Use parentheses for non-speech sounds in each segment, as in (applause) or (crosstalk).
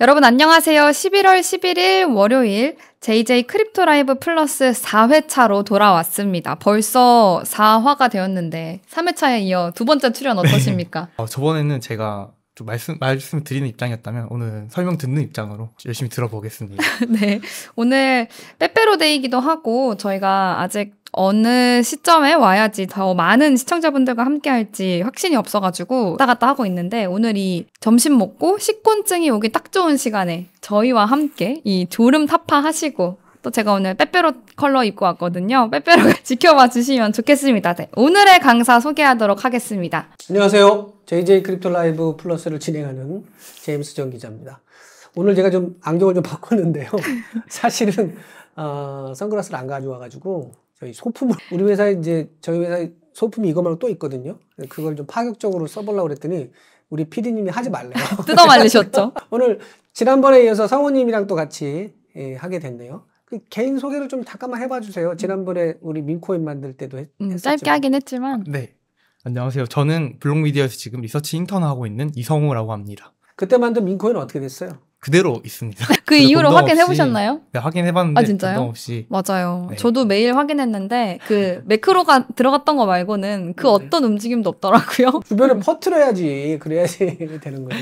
여러분 안녕하세요. 11월 11일 월요일 JJ 크립토 라이브 플러스 4회차로 돌아왔습니다. 벌써 4화가 되었는데 3회차에 이어 두 번째 출연 네. 어떠십니까? 네. (laughs) 어, 저번에는 제가 좀 말씀 말씀 드리는 입장이었다면 오늘 설명 듣는 입장으로 열심히 들어보겠습니다. (laughs) 네. 오늘 빼빼로데이기도 하고 저희가 아직 어느 시점에 와야지 더 많은 시청자분들과 함께 할지 확신이 없어가지고 왔다 갔다 하고 있는데 오늘이 점심 먹고 식곤증이 오기 딱 좋은 시간에 저희와 함께 이 졸음 타파하시고 또 제가 오늘 빼빼로 컬러 입고 왔거든요. 빼빼로 (laughs) 지켜봐 주시면 좋겠습니다. 네, 오늘의 강사 소개하도록 하겠습니다. 안녕하세요. JJ 크립토 라이브 플러스를 진행하는 제임스 정 기자입니다. 오늘 제가 좀 안경을 좀 바꿨는데요. (laughs) 사실은 어, 선글라스를 안 가져와가지고 저희 소품을 우리 회사에 이제 저희 회사에 소품이 이것 말고 또 있거든요. 그걸 좀 파격적으로 써보려고 그랬더니 우리 피디님이 하지 말래요. (laughs) 뜯어 말리셨죠. (laughs) 오늘 지난번에 이어서 성우님이랑 또 같이 예, 하게 됐네요. 그 개인 소개를 좀 잠깐만 해봐 주세요. 음. 지난번에 우리 민코인 만들 때도 했, 음, 짧게 하긴 했지만. 네. 안녕하세요. 저는 블록미디어에서 지금 리서치 인턴 하고 있는 이성우라고 합니다. 그때만 해 민코인 어떻게 됐어요? 그대로 있습니다. 아, 그 (laughs) 이후로 확인해 보셨나요? 네, 확인해 봤는데 아, 진짜요? 없이. 맞아요. 네. 저도 매일 확인했는데 그 네. 매크로가 들어갔던 거 말고는 그 네. 어떤 움직임도 없더라고요. (laughs) 주변을 퍼트려야지 그래야지 (laughs) 되는 거예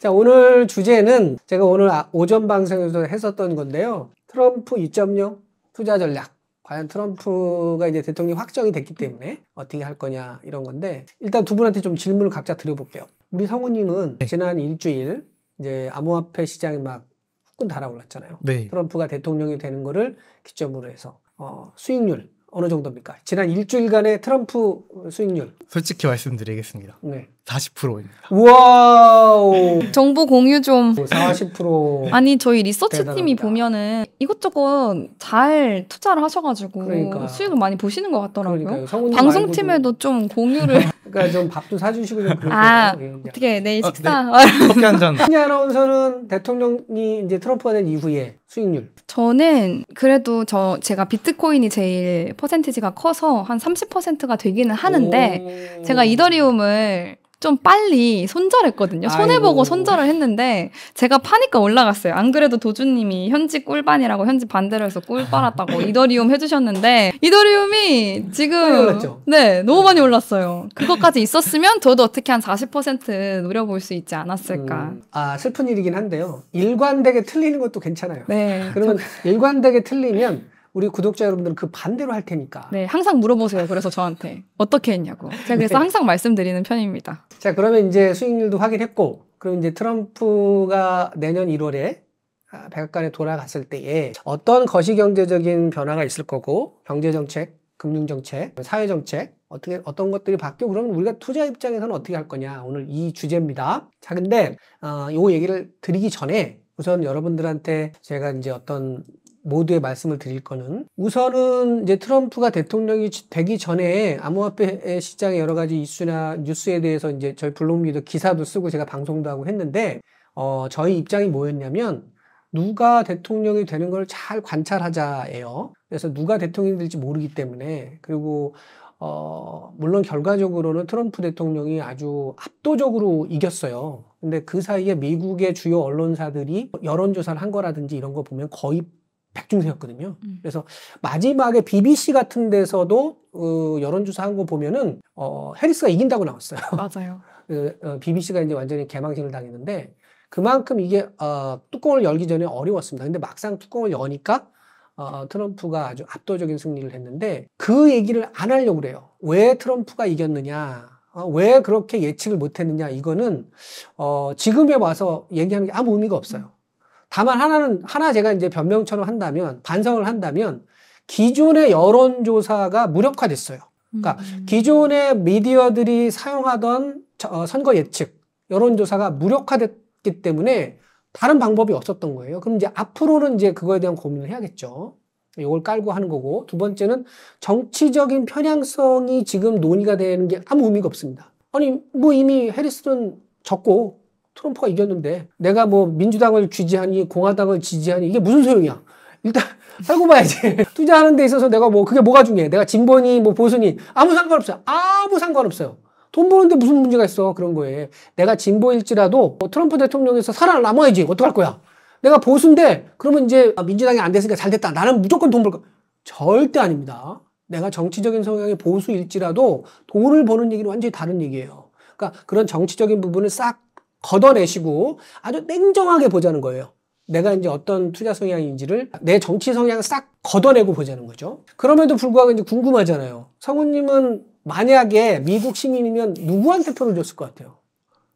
자, 오늘 주제는 제가 오늘 아, 오전 방송에서 했었던 건데요. 트럼프 2.0 투자 전략. 과연 트럼프가 이제 대통령 확정이 됐기 때문에 어떻게 할 거냐 이런 건데 일단 두 분한테 좀 질문을 각자 드려볼게요. 우리 성우님은 네. 지난 일주일 이제 암호화폐 시장이 막 후끈 달아올랐잖아요. 네. 트럼프가 대통령이 되는 거를 기점으로 해서 어, 수익률 어느 정도입니까? 지난 일주일간의 트럼프 수익률. 솔직히 말씀드리겠습니다. 네. 40%입니다. 와 정보 공유 좀. 40%. 뭐 아니 저희 리서치 팀이 보면은 이것저것 잘 투자를 하셔가지고 그러니까. 수익을 많이 보시는 것같더라고요 방송팀에도 좀 공유를. (laughs) 그러니까 좀밥도 사주시고 좀 그러세요. 아, 예, 어떻게 내일 아, 식사. 네. 커피 (laughs) 한 잔. 신 아나운서는 대통령이 이제 트럼프가 된 이후에 수익률. 저는 그래도 저 제가 비트코인이 제일 퍼센티지가 커서 한 30%가 되기는 하는데 제가 이더리움을 좀 빨리 손절했거든요. 손해보고 아이고. 손절을 했는데 제가 파니까 올라갔어요. 안 그래도 도주님이 현지 꿀반이라고 현지 반대로 해서 꿀 빨았다고 (laughs) 이더리움 해주셨는데 이더리움이 지금 네 너무 많이 올랐어요. 그것까지 있었으면 저도 어떻게 한40% 노려볼 수 있지 않았을까. 음, 아 슬픈 일이긴 한데요. 일관되게 틀리는 것도 괜찮아요. 네. 그러면 저... 일관되게 틀리면 우리 구독자 여러분들은 그 반대로 할 테니까. 네, 항상 물어보세요. 그래서 저한테 어떻게 했냐고. 제가 그래서 네. 항상 말씀드리는 편입니다. 자, 그러면 이제 수익률도 확인했고, 그럼 이제 트럼프가 내년 1월에 아, 백악관에 돌아갔을 때에 어떤 거시경제적인 변화가 있을 거고 경제 정책, 금융 정책, 사회 정책 어떻게 어떤 것들이 바뀌고 그러면 우리가 투자 입장에서는 어떻게 할 거냐 오늘 이 주제입니다. 자, 근데 어, 요 얘기를 드리기 전에 우선 여러분들한테 제가 이제 어떤 모두의 말씀을 드릴 거는 우선은 이제 트럼프가 대통령이 되기 전에 암호화폐 시장의 여러 가지 이슈나 뉴스에 대해서 이제 저희 블로그에도 기사도 쓰고 제가 방송도 하고 했는데 어 저희 입장이 뭐였냐면 누가 대통령이 되는 걸 잘 관찰하자예요. 그래서 누가 대통령이 될지 모르기 때문에 그리고 어, 물론 결과적으로는 트럼프 대통령이 아주 압도적으로 이겼어요. 근데 그 사이에 미국의 주요 언론사들이 여론조사를 한 거라든지 이런 거 보면 거의 백중세였거든요 음. 그래서 마지막에 BBC 같은 데서도 어, 여론조사 한 거 보면은 어, 해리스가 이긴다고 나왔어요. (laughs) 맞아요. 그, 어, BBC가 이제 완전히 개망신을 당했는데 그만큼 이게 어, 뚜껑을 열기 전에 어려웠습니다. 근데 막상 뚜껑을 여니까 어, 트럼프가 아주 압도적인 승리를 했는데 그 얘기를 안 하려고 그래요. 왜 트럼프가 이겼느냐, 어, 왜 그렇게 예측을 못했느냐 이거는 어, 지금에 와서 얘기하는 게 아무 의미가 없어요. 다만 하나는 하나 제가 이제 변명처럼 한다면 반성을 한다면 기존의 여론조사가 무력화됐어요. 그러니까 음. 기존의 미디어들이 사용하던 어, 선거 예측 여론조사가 무력화됐기 때문에 다른 방법이 없었던 거예요. 그럼 이제 앞으로는 이제 그거에 대한 고민을 해야겠죠. 이걸 깔고 하는 거고 두 번째는 정치적인 편향성이 지금 논의가 되는 게 아무 의미가 없습니다. 아니 뭐 이미 해리스는 졌고 트럼프가 이겼는데 내가 뭐 민주당을 지지하니 공화당을 지지하니 이게 무슨 소용이야. 일단 (laughs) 살고 봐야지. (laughs) 투자하는 데 있어서 내가 뭐 그게 뭐가 중요해. 내가 진보니 뭐 보수니 아무 상관없어요. 아무 상관없어요. 돈 버는데 무슨 문제가 있어 그런 거에. 내가 진보일지라도 뭐 트럼프 대통령에서 살아남아야지. 어떡할 거야. 내가 보수인데 그러면 이제 민주당이 안 됐으니까 잘 됐다. 나는 무조건 돈 벌 거. 절대 아닙니다. 내가 정치적인 성향이 보수일지라도 돈을 버는 얘기는 완전히 다른 얘기예요. 그러니까 그런 정치적인 부분을 싹 걷어내시고 아주 냉정하게 보자는 거예요. 내가 이제 어떤 투자 성향인지를 내 정치 성향을 싹 걷어내고 보자는 거죠. 그럼에도 불구하고 이제 궁금하잖아요. 성우님은 만약에 미국 시민이면 누구한테 표를 줬을 것 같아요?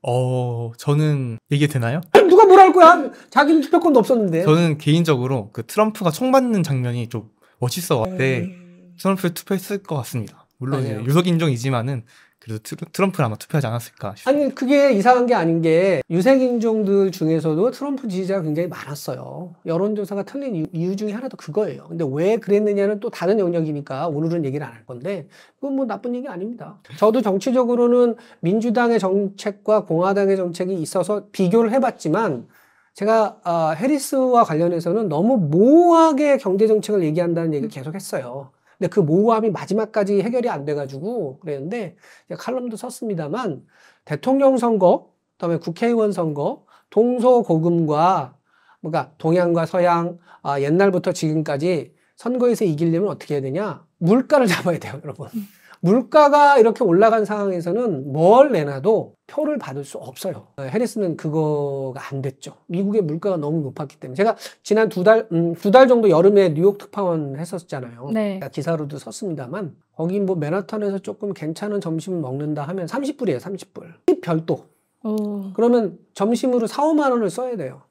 어, 저는 이게 되나요? 누가 뭐랄 거야? 자기는 투표권도 없었는데. 저는 개인적으로 그 트럼프가 총 받는 장면이 좀 멋있어 왔대. 네. 트럼프 투표했을 것 같습니다. 물론 유속 인종이지만은 그래도 트럼프를 아마 투표하지 않았을까 싶어요. 아니 그게 이상한 게 아닌 게 유색인종들 중에서도 트럼프 지지자가 굉장히 많았어요. 여론조사가 틀린 이유, 이유 중에 하나도 그거예요. 근데 왜 그랬느냐는 또 다른 영역이니까 오늘은 얘기를 안 할 건데 그건 뭐 나쁜 얘기 아닙니다. 저도 정치적으로는 민주당의 정책과 공화당의 정책이 있어서 비교를 해봤지만 제가 어, 해리스와 관련해서는 너무 모호하게 경제 정책을 얘기한다는 얘기를 계속했어요. 근데 그 모호함이 마지막까지 해결이 안 돼가지고 그랬는데 이제 칼럼도 썼습니다만 대통령 선거, 그다음에 국회의원 선거, 동서고금과 그러니까 동양과 서양 아, 옛날부터 지금까지 선거에서 이기려면 어떻게 해야 되냐? 물가를 잡아야 돼요, 여러분. 물가가 이렇게 올라간 상황에서는 뭘 내놔도 표를 받을 수 없어요. 어, 해리스는 그거가 안 됐죠. 미국의 물가가 너무 높았기 때문에 제가 지난 두 달, 음, 두 달 정도 여름에 뉴욕 특파원 했었잖아요. 네. 기사로도 썼습니다만 거기 뭐 맨하탄에서 조금 괜찮은 점심 을 먹는다 하면 30불이에요. 30불. 별도. 오. 그러면 점심으로 4, 5만 원을 써야 돼요.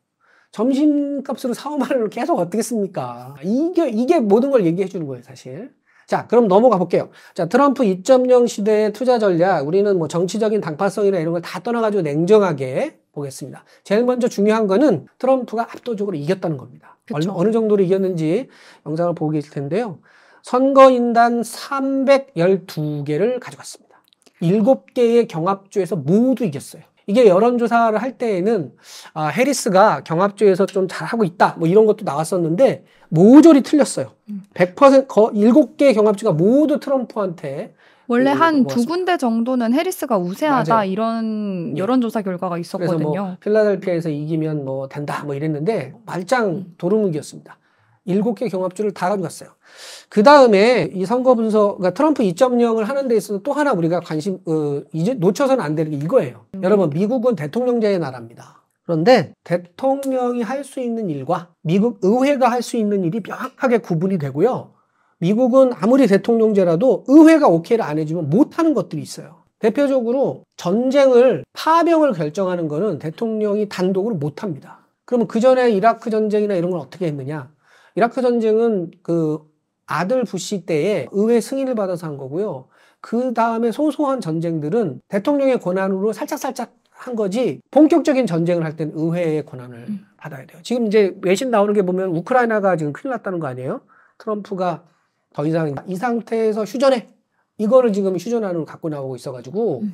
점심값으로 4, 5만 원을 계속 어떻게 습니까 이게, 이게 모든 걸 얘기해 주는 거예요, 사실. 자, 그럼 넘어가 볼게요. 자, 트럼프 2.0 시대의 투자 전략, 우리는 뭐 정치적인 당파성이나 이런 걸 다 떠나가지고 냉정하게 보겠습니다. 제일 먼저 중요한 거는 트럼프가 압도적으로 이겼다는 겁니다. 얼마, 어느 정도로 이겼는지 영상을 보고 계실 텐데요. 선거인단 312개를 가져갔습니다. 7개의 경합주에서 모두 이겼어요. 이게 여론조사를 할 때에는 아, 해리스가 경합주에서 좀 잘하고 있다 뭐 이런 것도 나왔었는데 모조리 틀렸어요. 100% 음. 거, 의 7개 경합주가 모두 트럼프한테 원래 그 한두 군데 정도는 해리스가 우세하다 맞아요. 이런 예. 여론조사 결과가 뭐 있었거든요. 뭐 필라델피아에서 이기면 뭐 된다 뭐 이랬는데 말짱 음. 도루묵이었습니다. 일곱 개 경합주를 다 가져갔어요. 그 다음에 이 선거 분석, 그러니까 트럼프 2.0을 하는 데 있어서 또 하나 우리가 관심, 어, 이제 놓쳐서는 안 되는 게 이거예요. 음. 여러분, 미국은 대통령제의 나라입니다. 그런데 대통령이 할 수 있는 일과 미국 의회가 할 수 있는 일이 명확하게 구분이 되고요. 미국은 아무리 대통령제라도 의회가 오케이를 안 해주면 못하는 것들이 있어요. 대표적으로 전쟁을 파병을 결정하는 거는 대통령이 단독으로 못합니다. 그러면 그 전에 이라크 전쟁이나 이런 걸 어떻게 했느냐? 이라크 전쟁은 그 아들 부시 때에 의회 승인을 받아서 한 거고요. 그 다음에 소소한 전쟁들은 대통령의 권한으로 살짝살짝 한 거지 본격적인 전쟁을 할 땐 의회의 권한을 음. 받아야 돼요. 지금 이제 외신 나오는 게 보면 우크라이나가 지금 큰일 났다는 거 아니에요? 트럼프가 더 이상 이 상태에서 휴전해 이거를 지금 휴전안으로 갖고 나오고 있어가지고 음.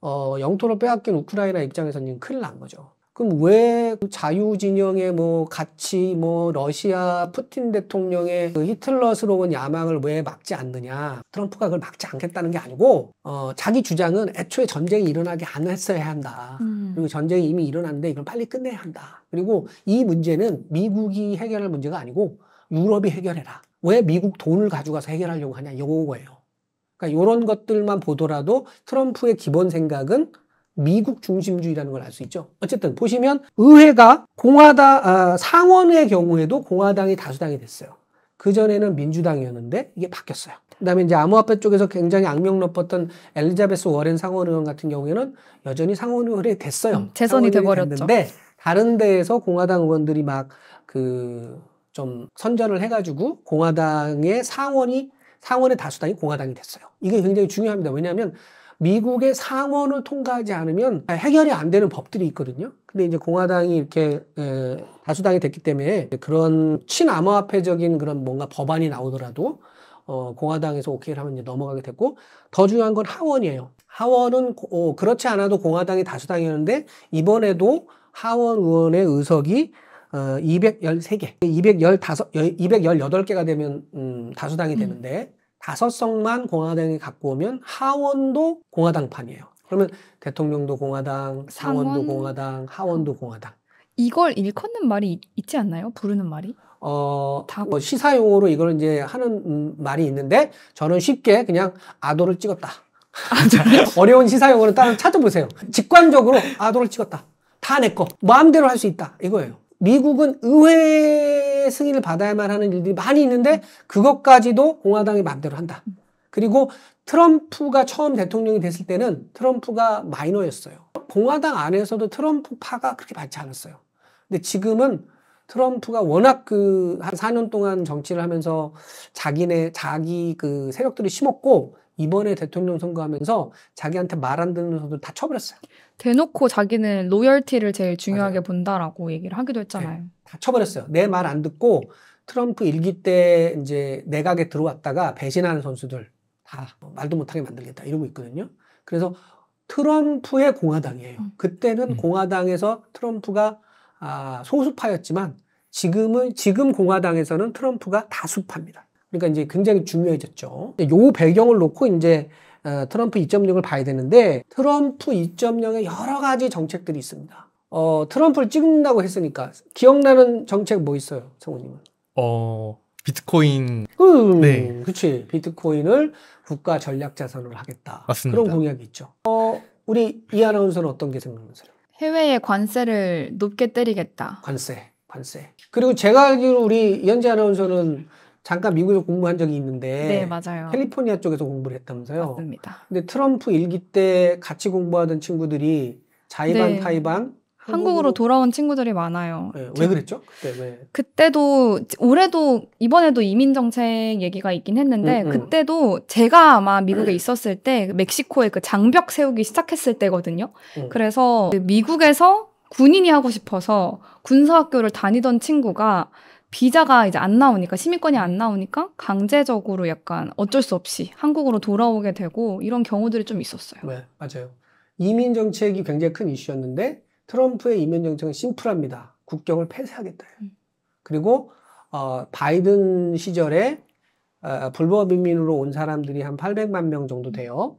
어, 영토를 빼앗긴 우크라이나 입장에서는 큰일 난 거죠. 그럼 왜 자유진영의 뭐 같이 뭐 러시아 푸틴 대통령의 그 히틀러스러운 야망을 왜 막지 않느냐 트럼프가 그걸 막지 않겠다는 게 아니고 어, 자기 주장은 애초에 전쟁이 일어나게 안 했어야 한다 음. 그리고 전쟁이 이미 일어났는데 이걸 빨리 끝내야 한다 그리고 이 문제는 미국이 해결할 문제가 아니고 유럽이 해결해라 왜 미국 돈을 가져가서 해결하려고 하냐 이거예요 그러니까 이런 것들만 보더라도 트럼프의 기본 생각은 미국 중심주의라는 걸 알 수 있죠. 어쨌든 보시면 의회가 공화당 아, 상원의 경우에도 공화당이 다수당이 됐어요. 그 전에는 민주당이었는데 이게 바뀌었어요. 그다음에 이제 암호화폐 쪽에서 굉장히 악명 높았던 엘리자베스 워렌 상원 의원 같은 경우에는 여전히 상원 의원이 됐어요. 음, 재선이 돼버렸죠. 데 다른 데에서 공화당 의원들이 막 그 좀 선전을 해가지고 공화당의 상원이 상원의 다수당이 공화당이 됐어요. 이게 굉장히 중요합니다. 왜냐하면 미국의 상원을 통과하지 않으면 해결이 안 되는 법들이 있거든요. 근데 이제 공화당이 이렇게 에, 예, 다수당이 됐기 때문에 그런 친암호화폐적인 그런 뭔가 법안이 나오더라도 어, 공화당에서 오케이를 하면 이제 넘어가게 됐고 더 중요한 건 하원이에요. 하원은 어, 그렇지 않아도 공화당이 다수당이었는데 이번에도 하원 의원의 의석이 어, 213개, 215, 218개가 되면 음, 다수당이 음. 되는데 다섯 성만 공화당이 갖고 오면 하원도 공화당판이에요. 그러면 대통령도 공화당, 상원도 상원... 공화당, 하원도 공화당. 이걸 일컫는 말이 있지 않나요? 부르는 말이? 어, 다... 뭐 시사용어로 이걸 이제 하는 음, 말이 있는데 저는 쉽게 그냥 아도를 찍었다. 아, (laughs) 어려운 시사용어는 따로 찾아보세요. 직관적으로 아도를 찍었다. 다 내 거. 마음대로 할 수 있다. 이거예요. 미국은 의회 승인을 받아야만 하는 일들이 많이 있는데 그것까지도 공화당이 마음대로 한다. 그리고 트럼프가 처음 대통령이 됐을 때는 트럼프가 마이너였어요. 공화당 안에서도 트럼프파가 그렇게 많지 않았어요. 근데 지금은 트럼프가 워낙 그 한 4년 동안 정치를 하면서 자기네 자기 그 세력들을 심었고 이번에 대통령 선거하면서 자기한테 말 안 듣는 선수 다 쳐버렸어요. 대놓고 자기는 로열티를 제일 중요하게 맞아요. 본다라고 얘기를 하기도 네, 했잖아요. 네, 다 쳐버렸어요. 내 말 안 듣고 트럼프 일기 때 이제 내각에 들어왔다가 배신하는 선수들 다 뭐 말도 못하게 만들겠다 이러고 있거든요. 그래서 트럼프의 공화당이에요. 음. 그때는 음. 공화당에서 트럼프가 아, 소수파였지만 지금은 지금 공화당에서는 트럼프가 다수파입니다. 그러니까 이제 굉장히 중요해졌죠. 요 배경을 놓고 이제 어, 트럼프 2.0을 봐야 되는데 트럼프 2.0에 여러 가지 정책들이 있습니다. 어, 트럼프를 찍는다고 했으니까 기억나는 정책 뭐 있어요, 성우님 어, 비트코인. 음, 네. 그치. 비트코인을 국가 전략 자산으로 하겠다. 맞습니다. 그런 공약이 있죠. 어, 우리 이 아나운서는 어떤 게 생각나세요? 해외의 관세를 높게 때리겠다. 관세, 관세. 그리고 제가 알기로 우리 이현재 아나운서는 잠깐 미국에서 공부한 적이 있는데 네, 맞아요. 캘리포니아 쪽에서 공부를 했다면서요. 맞습니다. 근데 트럼프 일기 때 같이 공부하던 친구들이 자이반, 네. 타이반, 한국으로, 돌아온 친구들이 많아요. 네, 왜 그랬죠? 그때 왜? 그때도 올해도 이번에도 이민 정책 얘기가 있긴 했는데 음, 음. 그때도 제가 아마 미국에 음. 있었을 때 그 멕시코에 그 장벽 세우기 시작했을 때거든요. 음. 그래서 미국에서 군인이 하고 싶어서 군사학교를 다니던 친구가 비자가 이제 안 나오니까 시민권이 안 나오니까 강제적으로 약간 어쩔 수 없이 한국으로 돌아오게 되고 이런 경우들이 좀 있었어요. 네, 맞아요. 이민 정책이 굉장히 큰 이슈였는데 트럼프의 이민 정책은 심플합니다. 국경을 폐쇄하겠다. 음. 그리고 어, 바이든 시절에 어, 불법 이민으로 온 사람들이 한 800만 명 정도 음. 돼요.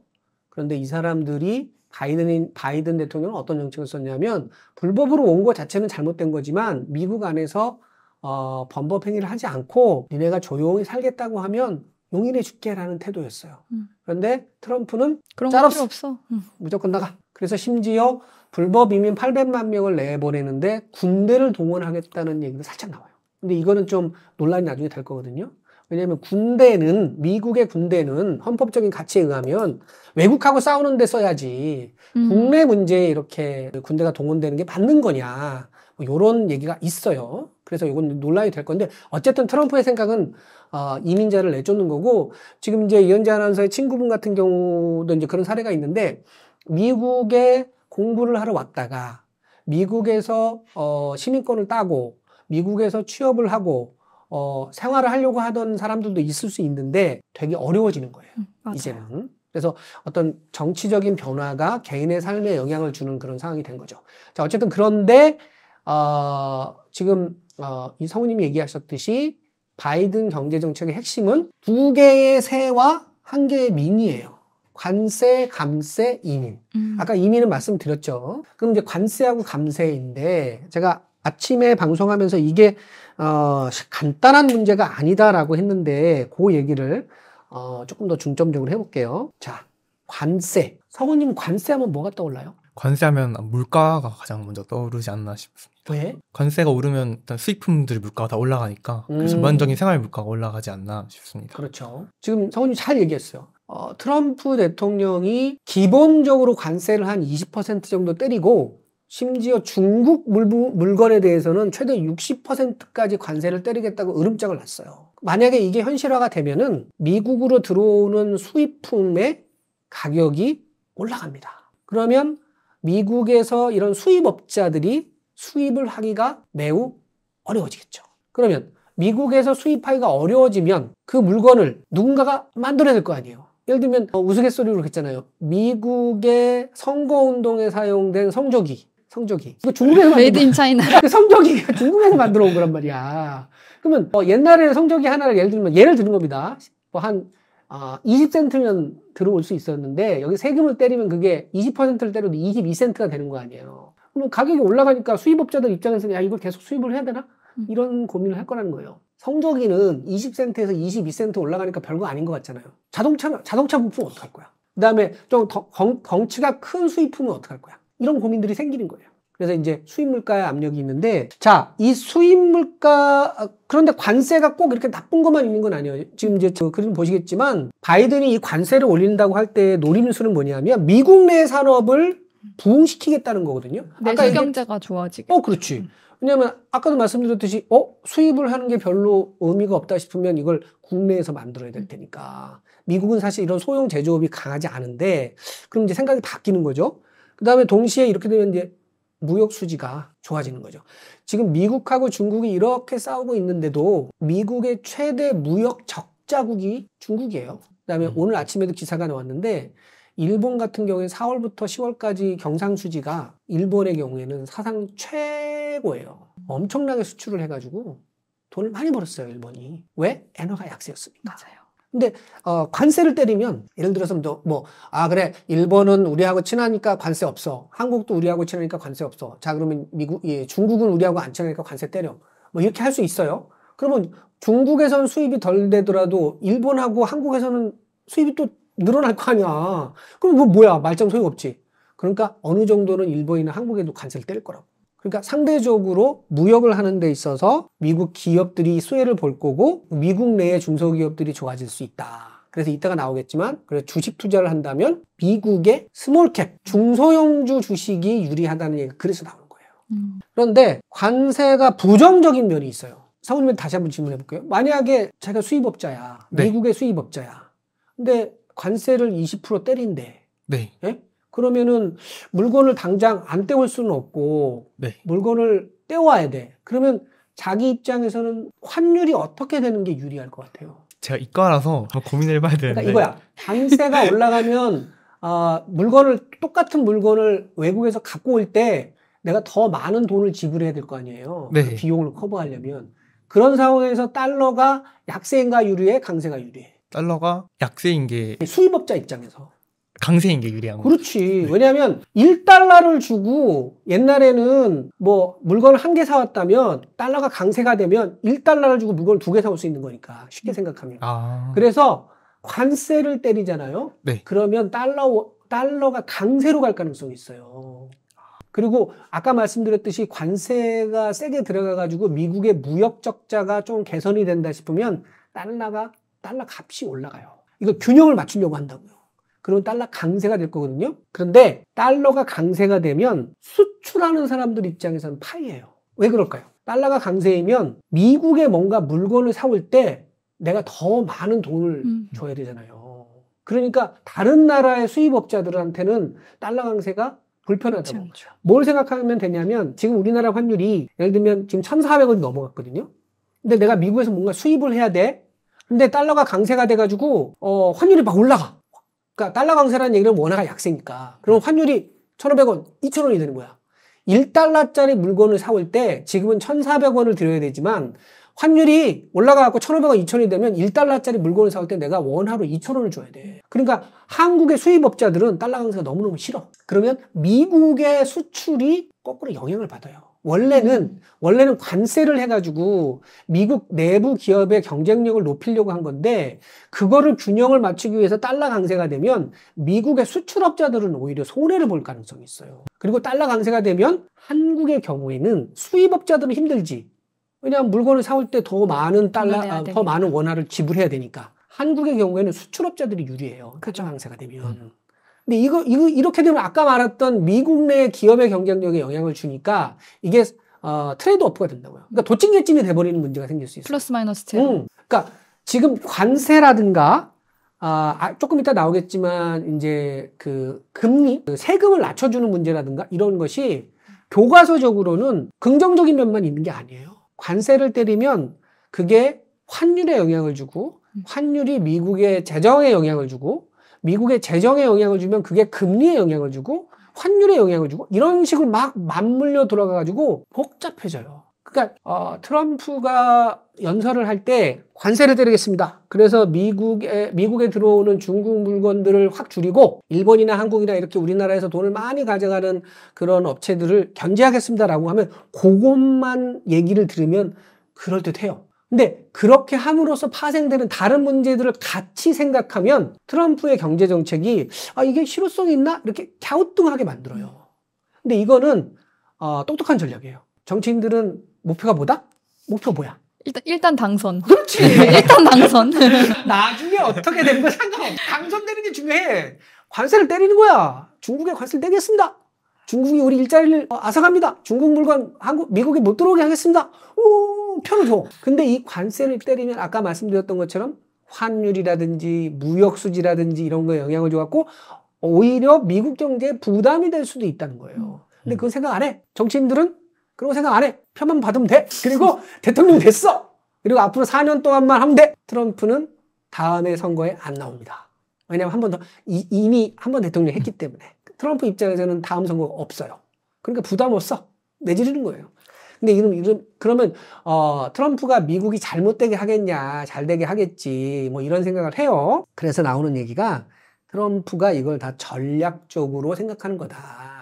그런데 이 사람들이 바이든, 바이든 대통령은 어떤 정책을 썼냐면 불법으로 온 것 자체는 잘못된 거지만 미국 안에서 어, 범법 행위를 하지 않고 니네가 조용히 살겠다고 하면 용인해 줄게라는 태도였어요. 음. 그런데 트럼프는 그런 짤 없어. 없어. 음. 무조건 나가. 그래서 심지어 불법 이민 800만 명을 내보내는데 군대를 동원하겠다는 얘기도 살짝 나와요. 근데 이거는 좀 논란이 나중에 될 거거든요. 왜냐하면 군대는 미국의 군대는 헌법적인 가치에 의하면 외국하고 싸우는 데 써야지 음. 국내 문제에 이렇게 군대가 동원되는 게 맞는 거냐 이런 뭐 얘기가 있어요. 그래서 이건 논란이 될 건데 어쨌든 트럼프의 생각은 어, 이민자를 내쫓는 거고 지금 이제 이현재 아나운서의 친구분 같은 경우도 이제 그런 사례가 있는데 미국에 공부를 하러 왔다가 미국에서 어, 시민권을 따고 미국에서 취업을 하고 어, 생활을 하려고 하던 사람들도 있을 수 있는데 되게 어려워지는 거예요. 음, 이제는. 그래서 어떤 정치적인 변화가 개인의 삶에 영향을 주는 그런 상황이 된 거죠. 자, 어쨌든 그런데 어, 지금 어, 이 성우님이 얘기하셨듯이 바이든 경제 정책의 핵심은 두 개의 세와 한 개의 민이에요. 관세, 감세, 이민. 음. 아까 이민은 말씀드렸죠. 그럼 이제 관세하고 감세인데 제가 아침에 방송하면서 이게 어, 간단한 문제가 아니다라고 했는데 그 얘기를 어, 조금 더 중점적으로 해볼게요. 자, 관세. 성우님 관세하면 뭐가 떠올라요? 관세하면 물가가 가장 먼저 떠오르지 않나 싶습니다. 왜? 관세가 오르면 일단 수입품들 물가가 다 올라가니까 음. 전반적인 생활 물가가 올라가지 않나 싶습니다. 그렇죠. 지금 성우님 잘 얘기했어요. 어, 트럼프 대통령이 기본적으로 관세를 한 20% 정도 때리고 심지어 중국 물부, 물건에 대해서는 최대 60%까지 관세를 때리겠다고 으름장을 놨어요. 만약에 이게 현실화가 되면은 미국으로 들어오는 수입품의 가격이 올라갑니다. 그러면 미국에서 이런 수입업자들이 수입을 하기가 매우 어려워지겠죠. 그러면 미국에서 수입하기가 어려워지면 그 물건을 누군가가 만들어낼 거 아니에요. 예를 들면 어, 우스갯소리로 그랬잖아요 미국의 선거운동에 사용된 성조기. 성조기. 이거 중국에서 메이드 인 차이나. 그 성조기가 중국에서 만들어 온 거란 말이야. 그러면 어, 옛날에는 성조기 하나를 예를 들면 예를 드는 겁니다. 뭐한 아, 20센트면 들어올 수 있었는데 여기 세금을 때리면 그게 20%를 때려도 22센트가 되는 거 아니에요. 그러면 가격이 올라가니까 수입업자들 입장에서는 야 이걸 계속 수입을 해야 되나? 음. 이런 고민을 할 거라는 거예요. 성적기는 20센트에서 22센트 올라가니까 별거 아닌 것 같잖아요. 자동차 자동차 부품 어떡할 거야? 그다음에 좀 덩, 덩치가 큰 수입품은 어떡할 거야? 이런 고민들이 생기는 거예요. 그래서 이제 수입 물가의 압력이 있는데 자, 이 수입 물가 아, 그런데 관세가 꼭 이렇게 나쁜 것만 있는 건 아니에요. 지금 이제 저 그림 보시겠지만 바이든이 이 관세를 올린다고 할 때 노림수는 뭐냐면 미국 내 산업을 부흥시키겠다는 거거든요. 내수 경제가 좋아지게. 어, 그렇지. 음. 왜냐면 아까도 말씀드렸듯이 어 수입을 하는 게 별로 의미가 없다 싶으면 이걸 국내에서 만들어야 될 음. 테니까 미국은 사실 이런 소형 제조업이 강하지 않은데 그럼 이제 생각이 바뀌는 거죠. 그 다음에 동시에 이렇게 되면 이제 무역 수지가 좋아지는 거죠. 지금 미국하고 중국이 이렇게 싸우고 있는데도 미국의 최대 무역 적자국이 중국이에요. 그다음에 음. 오늘 아침에도 기사가 나왔는데 일본 같은 경우에 4월부터 10월까지 경상수지가 일본의 경우에는 사상 최고예요. 엄청나게 수출을 해가지고 돈을 많이 벌었어요, 일본이. 왜? 엔화가 약세였으니까. 맞아요. 근데 어, 관세를 때리면 예를 들어서 뭐 아 그래 일본은 우리하고 친하니까 관세 없어 한국도 우리하고 친하니까 관세 없어 자 그러면 미국 예, 중국은 우리하고 안 친하니까 관세 때려 뭐 이렇게 할 수 있어요 그러면 중국에서는 수입이 덜 되더라도 일본하고 한국에서는 수입이 또 늘어날 거 아니야. 그럼 그 뭐야? 말장 소용없지. 그러니까 어느 정도는 일본이나 한국에도 관세를 때릴 거라고. 그러니까 상대적으로 무역을 하는 데 있어서 미국 기업들이 수혜를 볼 거고 미국 내의 중소기업들이 좋아질 수 있다. 그래서 이따가 나오겠지만 그래서 주식 투자를 한다면 미국의 스몰캡 중소형주 주식이 유리하다는 얘기가 그래서 나오는 거예요. 음. 그런데 관세가 부정적인 면이 있어요. 사모님 다시 한번 질문해 볼게요. 만약에 제가 수입업자야. 네. 미국의 수입업자야. 근데 관세를 20% 때린대. 네. 예? 그러면은 물건을 당장 안 떼올 수는 없고 네. 물건을 떼와야 돼. 그러면 자기 입장에서는 환율이 어떻게 되는 게 유리할 것 같아요. 제가 이과라서 고민을 해봐야 그러니까 되는데. 그러니까 이거야. 관세가 (laughs) 올라가면 아, 물건을 똑같은 물건을 외국에서 갖고 올 때 내가 더 많은 돈을 지불해야 될 거 아니에요. 네. 그 비용을 커버하려면 그런 상황에서 달러가 약세인가 유리해, 강세가 유리해. 달러가 약세인 게 수입업자 입장에서 강세인 게 유리한 거죠. 그렇지. 네. 왜냐하면 1달러를 주고 옛날에는 뭐 물건을 한 개 사왔다면 달러가 강세가 되면 1달러를 주고 물건을 두 개 사올 수 있는 거니까 쉽게 음. 생각하면. 아. 그래서 관세를 때리잖아요. 네. 그러면 달러 달러가 강세로 갈 가능성이 있어요. 그리고 아까 말씀드렸듯이 관세가 세게 들어가 가지고 미국의 무역 적자가 좀 개선이 된다 싶으면 달러가 달러 값이 올라가요. 이거 균형을 맞추려고 한다고요. 그러면 달러 강세가 될 거거든요. 그런데 달러가 강세가 되면 수출하는 사람들 입장에서는 파이예요. 왜 그럴까요? 달러가 강세이면 미국에 뭔가 물건을 사올 때 내가 더 많은 돈을 음. 줘야 되잖아요. 그러니까 다른 나라의 수입업자들한테는 달러 강세가 불편하다고. 그렇죠. 뭘 생각하면 되냐면 지금 우리나라 환율이 예를 들면 지금 1,400원이 넘어갔거든요. 근데 내가 미국에서 뭔가 수입을 해야 돼. 근데 달러가 강세가 돼가지고 어, 환율이 막 올라가. 그러니까 달러 강세라는 얘기는 원화가 약세니까. 그럼 네. 환율이 1,500원, 2,000원이 되는 거야. 1달러짜리 물건을 사 올 때 지금은 1,400원을 드려야 되지만 환율이 올라가갖고 1,500원, 2,000원이 되면 1달러짜리 물건을 사 올 때 내가 원화로 2,000원을 줘야 돼. 그러니까 한국의 수입업자들은 달러 강세가 너무너무 싫어. 그러면 미국의 수출이 거꾸로 영향을 받아요. 원래는 원래는 관세를 해가지고 미국 내부 기업의 경쟁력을 높이려고 한 건데 그거를 균형을 맞추기 위해서 달러 강세가 되면 미국의 수출업자들은 오히려 손해를 볼 가능성이 있어요. 그리고 달러 강세가 되면 한국의 경우에는 수입업자들은 힘들지. 왜냐하면 물건을 사올 때더 네, 많은 달러, 아, 더 많은 원화를 지불해야 되니까. 한국의 경우에는 수출업자들이 유리해요. 그렇죠. 강세가 되면. 음. 근데 이거, 이거 이렇게 되면 아까 말했던 미국 내 기업의 경쟁력에 영향을 주니까 이게 어, 트레이드 오프가 된다고요. 그러니까 도찐개찐이 돼버리는 문제가 생길 수 있어요. 플러스 마이너스 제 응. 음. 그러니까 지금 관세라든가 아, 아, 조금 이따 나오겠지만 이제 그 금리, 그 세금을 낮춰주는 문제라든가 이런 것이 교과서적으로는 긍정적인 면만 있는 게 아니에요. 관세를 때리면 그게 환율에 영향을 주고 음. 환율이 미국의 재정에 영향을 주고 미국의 재정에 영향을 주면 그게 금리에 영향을 주고 환율에 영향을 주고 이런 식으로 막 맞물려 돌아가가지고 복잡해져요. 그러니까 어, 트럼프가 연설을 할 때 관세를 때리겠습니다. 그래서 미국에 미국에 들어오는 중국 물건들을 확 줄이고 일본이나 한국이나 이렇게 우리나라에서 돈을 많이 가져가는 그런 업체들을 견제하겠습니다라고 하면 그것만 얘기를 들으면 그럴 듯해요. 근데 그렇게 함으로써 파생되는 다른 문제들을 같이 생각하면 트럼프의 경제 정책이 아 이게 실효성이 있나 이렇게 갸우뚱하게 만들어요. 근데 이거는 어, 똑똑한 전략이에요. 정치인들은 목표가 뭐다? 목표 뭐야? 일단 일단 당선. 그렇지. (laughs) 일단 당선. (laughs) 나중에 어떻게 되는 거 상관없어. 당선되는 게 중요해. 관세를 때리는 거야. 중국에 관세를 때리겠습니다. 중국이 우리 일자리를 어, 아삭합니다 중국 물건 한국 미국에 못 들어오게 하겠습니다. 오 편을 줘. 근데 이 관세를 때리면 아까 말씀드렸던 것처럼 환율이라든지 무역수지라든지 이런 거에 영향을 줘갖고 오히려 미국 경제에 부담이 될 수도 있다는 거예요. 음. 근데 음. 그건 생각 안 해. 정치인들은 그런 거 생각 안 해. 편만 받으면 돼. 그리고 (laughs) 대통령 됐어. 그리고 앞으로 4년 동안만 하면 돼. 트럼프는 다음에 선거에 안 나옵니다. 왜냐면 한 번 더, 이미 한 번 대통령 했기 때문에. 트럼프 입장에서는 다음 선거 없어요. 그러니까 부담 없어. 내지르는 거예요. 근데 이런, 이런, 그러면, 어, 트럼프가 미국이 잘못되게 하겠냐, 잘되게 하겠지, 뭐 이런 생각을 해요. 그래서 나오는 얘기가 트럼프가 이걸 다 전략적으로 생각하는 거다.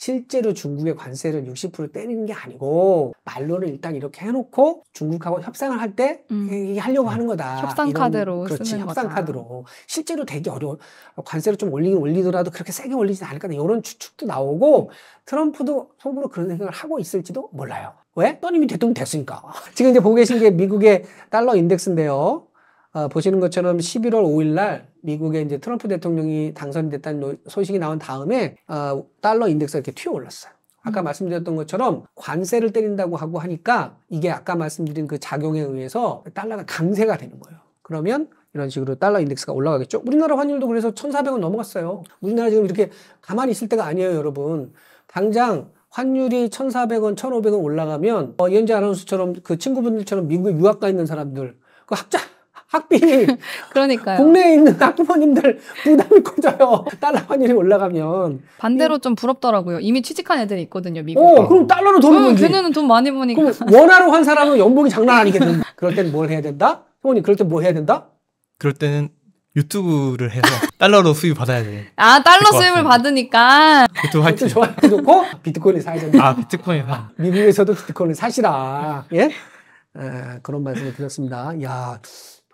실제로 중국의 관세를 60% 때리는 게 아니고 말로는 일단 이렇게 해놓고 중국하고 협상을 할때 음. 하려고 네. 하는 거다. 협상 카드로 그렇지 협상 카드로 실제로 되게 어려워 관세를 좀 올리긴 올리더라도 그렇게 세게 올리진 않을 거다 이런 추측도 나오고 트럼프도 속으로 그런 생각을 하고 있을지도 몰라요. 왜? 떠님이 대통령 됐으니까. 지금 이제 보고 계신 게 미국의 달러 인덱스인데요. 어, 보시는 것처럼 11월 5일 날 미국의 이제 트럼프 대통령이 당선됐다는 소식이 나온 다음에 어, 달러 인덱스가 이렇게 튀어 올랐어요. 아까 음. 말씀드렸던 것처럼 관세를 때린다고 하고 하니까 이게 아까 말씀드린 그 작용에 의해서 달러가 강세가 되는 거예요. 그러면 이런 식으로 달러 인덱스가 올라가겠죠. 우리나라 환율도 그래서 1,400원 넘어갔어요. 우리나라 지금 이렇게 가만히 있을 때가 아니에요, 여러분. 당장 환율이 1,400원, 1,500원 올라가면 어, 연재 아나운서처럼 그 친구분들처럼 미국에 유학 가 있는 사람들 그 합자 학비 (laughs) 그러니까요. 국내에 있는 학부모님들 부담이 커져요. 달러 환율이 올라가면 반대로 좀 부럽더라고요. 이미 취직한 애들이 있거든요, 미국. 어, 그럼 달러로 돈을 벌지. 걔네는 돈 많이 버니까. 그럼 원화로 한 사람은 연봉이 장난 아니겠는데. 그럴 땐 뭘 해야 된다? 성훈 그럴 땐뭐 해야 된다? 그럴 때는 유튜브를 해서 달러로 수입 받아야 돼. 아 달러 수입을 받으니까. 유튜브 화이팅. 좋아요. 좋고 비트코인을 사야 된다. 아 비트코인 사. 미국에서도 비트코인을 사시라. 예? 아, 그런 말씀을 드렸습니다. 야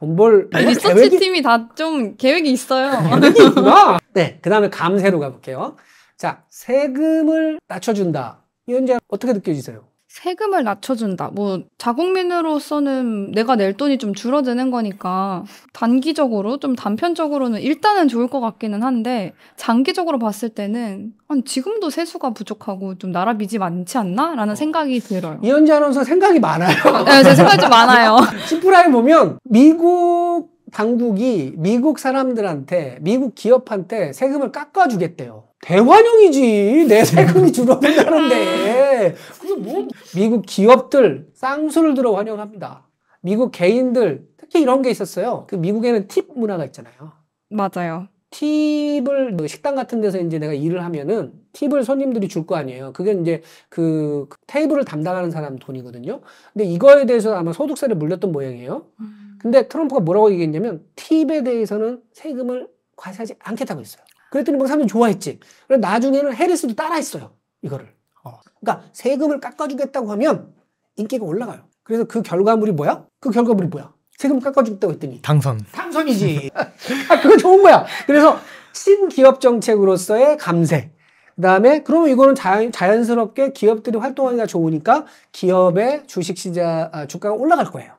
뭘 뭐 리서치 팀이 다 좀 계획이 있어요. 계획이 (laughs) 있구나. 네, 그다음에 감세로 가볼게요. 자, 세금을 낮춰준다. 이건 이제 어떻게 느껴지세요? 세금을 낮춰준다. 뭐 자국민으로서는 내가 낼 돈이 좀 줄어드는 거니까 단기적으로 좀 단편적으로는 일단은 좋을 것 같기는 한데 장기적으로 봤을 때는 아니, 지금도 세수가 부족하고 좀 나라 빚이 많지 않나라는 어. 생각이 들어요. 이현지 아나운서 생각이 많아요. (laughs) 네, 제 생각이 좀 많아요. (laughs) 심플하게 보면 미국 당국이 미국 사람들한테 미국 기업한테 세금을 깎아주겠대요. 대환영이지. 내 (laughs) 세금이 줄어든다는데. (laughs) 그게뭐 미국 기업들 쌍수를 들어 환영합니다. 미국 개인들 특히 이런 게 있었어요. 그 미국에는 팁 문화가 있잖아요. 맞아요. 팁을 뭐 식당 같은 데서 이제 내가 일을 하면은 팁을 손님들이 줄 거 아니에요. 그게 이제 그 테이블을 담당하는 사람 돈이거든요. 근데 이거에 대해서 아마 소득세를 물렸던 모양이에요. 음. 근데 트럼프가 뭐라고 얘기했냐면 팁에 대해서는 세금을 과세하지 않겠다고 했어요. 그랬더니 뭐 사람들이 좋아했지. 그래 나중에는 해리스도 따라했어요. 이거를. 어. 그러니까 세금을 깎아주겠다고 하면 인기가 올라가요. 그래서 그 결과물이 뭐야? 그 결과물이 뭐야? 세금 깎아주겠다고 했더니 당선. 당선이지. (laughs) 아, 그거 좋은 거야. 그래서 신기업 정책으로서의 감세. 그다음에 그러면 이거는 자연, 자연스럽게 기업들이 활동하기가 좋으니까 기업의 주식 시장 아, 주가가 올라갈 거예요.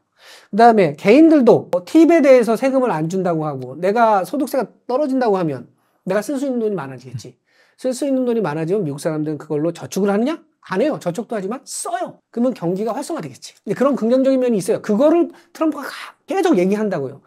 그다음에 개인들도 뭐 팁에 대해서 세금을 안 준다고 하고 내가 소득세가 떨어진다고 하면 내가 쓸 수 있는 돈이 많아지겠지. 쓸 수 있는 돈이 많아지면 미국 사람들은 그걸로 저축을 하느냐? 안 해요. 저축도 하지만 써요. 그러면 경기가 활성화되겠지. 그런 긍정적인 면이 있어요. 그거를 트럼프가 계속 얘기한다고요.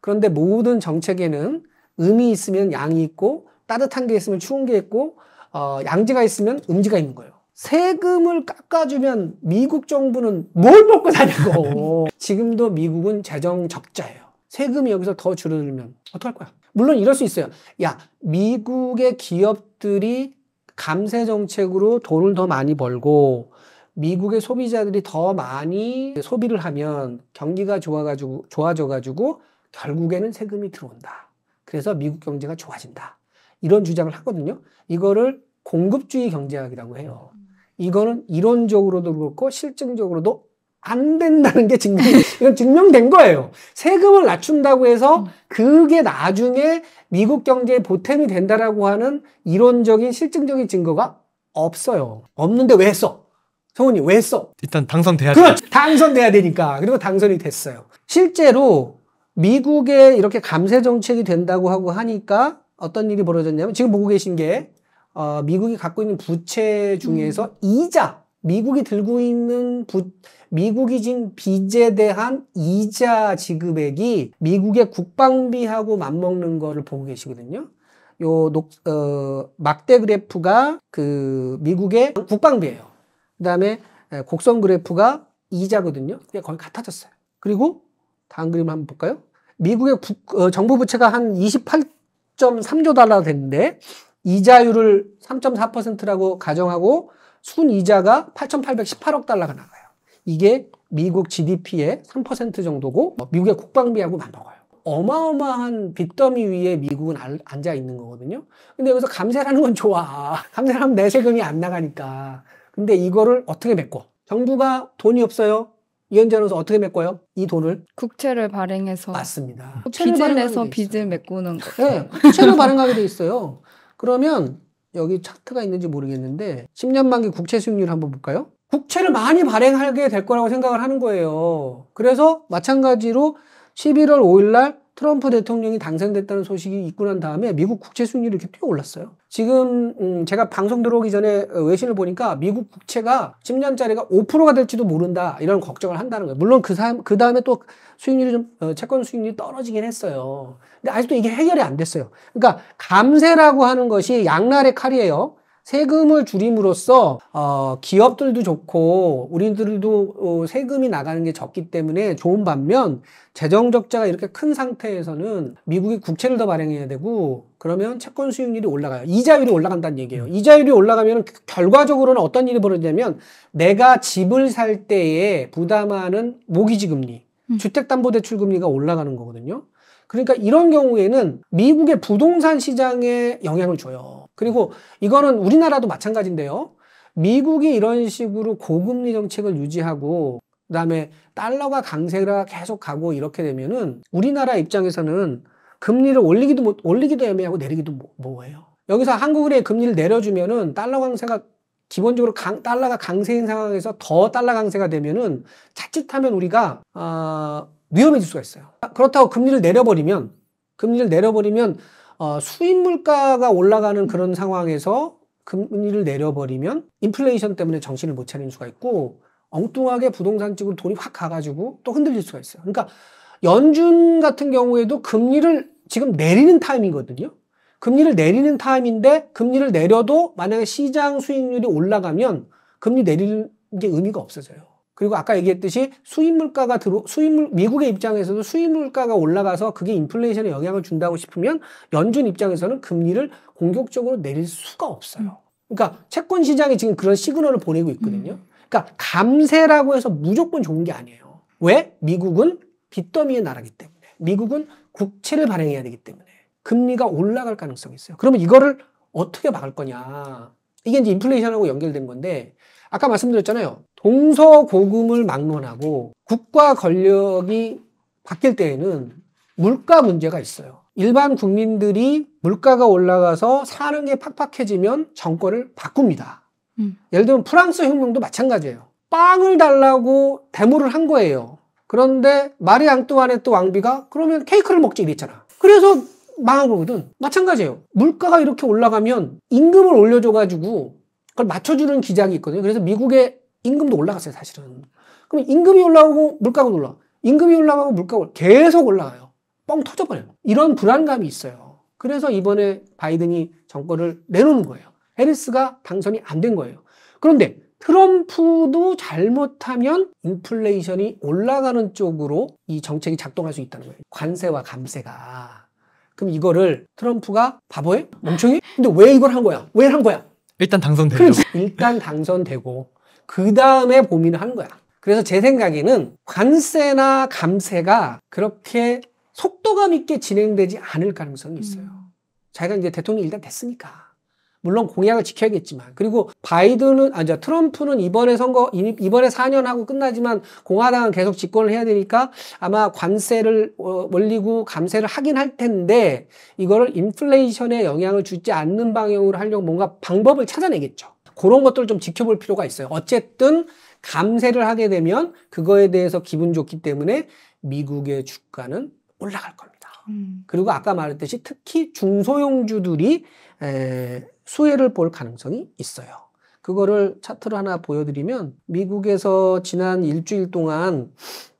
그런데 모든 정책에는 음이 있으면 양이 있고 따뜻한 게 있으면 추운 게 있고 어, 양지가 있으면 음지가 있는 거예요. 세금을 깎아주면 미국 정부는 뭘 먹고 사냐고. (laughs) 지금도 미국은 재정 적자예요. 세금이 여기서 더 줄어들면 어떡할 거야? 물론 이럴 수 있어요. 야, 미국의 기업들이 감세 정책으로 돈을 더 많이 벌고 미국의 소비자들이 더 많이 소비를 하면 경기가 좋아가지고 좋아져가지고 결국에는 세금이 들어온다. 그래서 미국 경제가 좋아진다. 이런 주장을 하거든요. 이거를 공급주의 경제학이라고 해요. 음. 이거는 이론적으로도 그렇고 실증적으로도 안 된다는 게 증명, (laughs) 이건 증명된 거예요. 세금을 낮춘다고 해서 음. 그게 나중에 미국 경제에 보탬이 된다라고 하는 이론적인 실증적인 증거가 없어요. 없는데 왜 써? 성훈이 왜 써? 일단 당선돼야 돼. 그렇죠. 당선돼야 되니까. 그리고 당선이 됐어요. 실제로 미국에 이렇게 감세 정책이 된다고 하고 하니까 어떤 일이 벌어졌냐면 지금 보고 계신 게 어, 미국이 갖고 있는 부채 중에서 음. 이자 미국이 들고 있는 부, 미국이 진 빚에 대한 이자 지급액이 미국의 국방비하고 맞먹는 거를 보고 계시거든요. 요 녹, 어, 막대 그래프가 그 미국의 국방비예요. 그다음에 곡선 그래프가 이자거든요. 근데 거의 같아졌어요. 그리고 다음 그림 한번 볼까요? 미국의 국, 어, 정부 부채가 한 28.3조 달러 됐는데 이자율을 3.4%라고 가정하고 순이자가 8,818억 달러가 나가요. 이게 미국 GDP의 3% 정도고 미국의 국방비하고 맞먹어요. 어마어마한 빚더미 위에 미국은 앉아 있는 거거든요. 근데 여기서 감세라는 건 좋아. 감세 하면 내 세금이 안 나가니까. 근데 이거를 어떻게 메꿔? 정부가 돈이 없어요. 이현재로서 어떻게 메꿔요? 이 돈을 국채를 발행해서 맞습니다. 빚을 내서 빚을 메꾸는 거 네, 국채를 (laughs) 발행하게 돼 있어요. 그러면 여기 차트가 있는지 모르겠는데 10년 만기 국채 수익률 한번 볼까요? 국채를 많이 발행하게 될 거라고 생각을 하는 거예요. 그래서 마찬가지로 11월 5일 날 트럼프 대통령이 당선됐다는 소식이 있고 난 다음에 미국 국채 수익률이 이렇게 뛰어올랐어요. 지금 음 제가 방송 들어오기 전에 어, 외신을 보니까 미국 국채가 10년짜리가 5%가 될지도 모른다 이런 걱정을 한다는 거예요. 물론 그, 그 다음에 또 수익률이 좀 어, 채권 수익률이 떨어지긴 했어요. 근데 아직도 이게 해결이 안 됐어요. 그러니까 감세라고 하는 것이 양날의 칼이에요. 세금을 줄임으로써 어, 기업들도 좋고 우리들도 어, 세금이 나가는 게 적기 때문에 좋은 반면 재정 적자가 이렇게 큰 상태에서는 미국이 국채를 더 발행해야 되고 그러면 채권 수익률이 올라가요. 이자율이 올라간다는 얘기예요. 이자율이 올라가면 그 결과적으로는 어떤 일이 벌어지냐면 내가 집을 살 때에 부담하는 모기지 금리, 음. 주택담보대출 금리가 올라가는 거거든요. 그러니까 이런 경우에는 미국의 부동산 시장에 영향을 줘요. 그리고 이거는 우리나라도 마찬가지인데요. 미국이 이런 식으로 고금리 정책을 유지하고 그다음에 달러가 강세가 계속 가고 이렇게 되면은 우리나라 입장에서는 금리를 올리기도 못, 올리기도 애매하고 내리기도 뭐예요 여기서 한국은행 금리를 내려주면은 달러 강세가 기본적으로 강, 달러가 강세인 상황에서 더 달러 강세가 되면은 자칫하면 우리가 어, 위험해질 수가 있어요. 그렇다고 금리를 내려버리면 금리를 내려버리면 어, 수입 물가가 올라가는 그런 상황에서 금리를 내려버리면 인플레이션 때문에 정신을 못 차리는 수가 있고 엉뚱하게 부동산 쪽으로 돈이 확 가가지고 또 흔들릴 수가 있어요. 그러니까 연준 같은 경우에도 금리를 지금 내리는 타임이거든요. 금리를 내리는 타임인데 금리를 내려도 만약에 시장 수익률이 올라가면 금리 내리는 게 의미가 없어져요. 그리고 아까 얘기했듯이 수입 물가가 들어 수입 물 미국의 입장에서도 수입 물가가 올라가서 그게 인플레이션에 영향을 준다고 싶으면 연준 입장에서는 금리를 공격적으로 내릴 수가 없어요. 그러니까 채권 시장이 지금 그런 시그널을 보내고 있거든요. 음. 그러니까 감세라고 해서 무조건 좋은 게 아니에요. 왜? 미국은 빚더미의 나라기 때문에. 미국은 국채를 발행해야 되기 때문에 금리가 올라갈 가능성이 있어요. 그러면 이거를 어떻게 막을 거냐? 이게 이제 인플레이션하고 연결된 건데 아까 말씀드렸잖아요. 동서고금을 막론하고 국가 권력이 바뀔 때에는 물가 문제가 있어요. 일반 국민들이 물가가 올라가서 사는 게 팍팍해지면 정권을 바꿉니다. 음. 예를 들면 프랑스 혁명도 마찬가지예요. 빵을 달라고 데모를 한 거예요. 그런데 마리 앙뚜아네트 왕비가 그러면 케이크를 먹지 이랬잖아. 그래서 망한 거거든. 마찬가지예요. 물가가 이렇게 올라가면 임금을 올려줘가지고 그걸 맞춰주는 기장이 있거든요. 그래서 미국의 임금도 올라갔어요, 사실은. 그럼 임금이 올라오고 물가가 올라. 임금이 올라가고 물가가 올라. 계속 올라가요. 뻥 터져버려요. 이런 불안감이 있어요. 그래서 이번에 바이든이 정권을 내놓는 거예요. 해리스가 당선이 안 된 거예요. 그런데 트럼프도 잘못하면 인플레이션이 올라가는 쪽으로 이 정책이 작동할 수 있다는 거예요. 관세와 감세가. 그럼 이거를 트럼프가 바보예 멍청이? 근데 왜 이걸 한 거야? 왜 한 거야? 일단 당선되죠. 그렇죠. 일단 당선되고 그 다음에 고민을 한 거야. 그래서 제 생각에는 관세나 감세가 그렇게 속도감 있게 진행되지 않을 가능성이 있어요. 음. 자기가 이제 대통령이 일단 됐으니까. 물론 공약을 지켜야겠지만 그리고 바이든은 아니 트럼프는 이번에 선거 이번에 4년 하고 끝나지만 공화당은 계속 집권을 해야 되니까 아마 관세를 어, 올리고 감세를 하긴 할 텐데 이거를 인플레이션에 영향을 주지 않는 방향으로 하려고 뭔가 방법을 찾아내겠죠. 그런 것들을 좀 지켜볼 필요가 있어요. 어쨌든 감세를 하게 되면 그거에 대해서 기분 좋기 때문에 미국의 주가는 올라갈 겁니다. 음. 그리고 아까 말했듯이 특히 중소형주들이 에, 수혜를 볼 가능성이 있어요. 그거를 차트를 하나 보여드리면 미국에서 지난 일주일 동안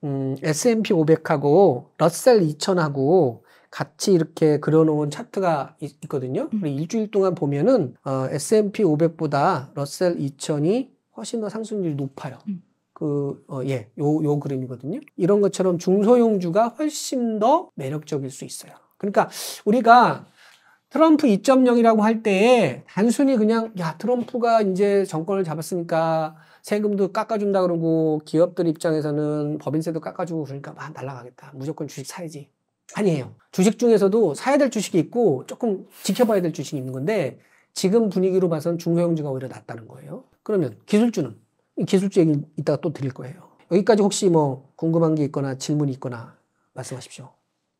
음, S&P 500하고 러셀 2000하고 같이 이렇게 그려놓은 차트가 있, 거든요 음. 일주일 동안 보면은 어, S&P 500보다 러셀 2000이 훨씬 더 상승률이 높아요. 음. 그, 어, 예, 요, 요 그림이거든요. 이런 것처럼 중소형주가 훨씬 더 매력적일 수 있어요. 그러니까 우리가 트럼프 2.0이라고 할 때에 단순히 그냥 야 트럼프가 이제 정권을 잡았으니까 세금도 깎아준다 그러고 기업들 입장에서는 법인세도 깎아주고 그러니까 막 날라가겠다 무조건 주식 사야지 아니에요 주식 중에서도 사야 될 주식이 있고 조금 지켜봐야 될 주식이 있는 건데 지금 분위기로 봐선 중소형주가 오히려 낫다는 거예요 그러면 기술주는 기술주 얘기 이따가 또 드릴 거예요 여기까지 혹시 뭐 궁금한 게 있거나 질문이 있거나 말씀하십시오.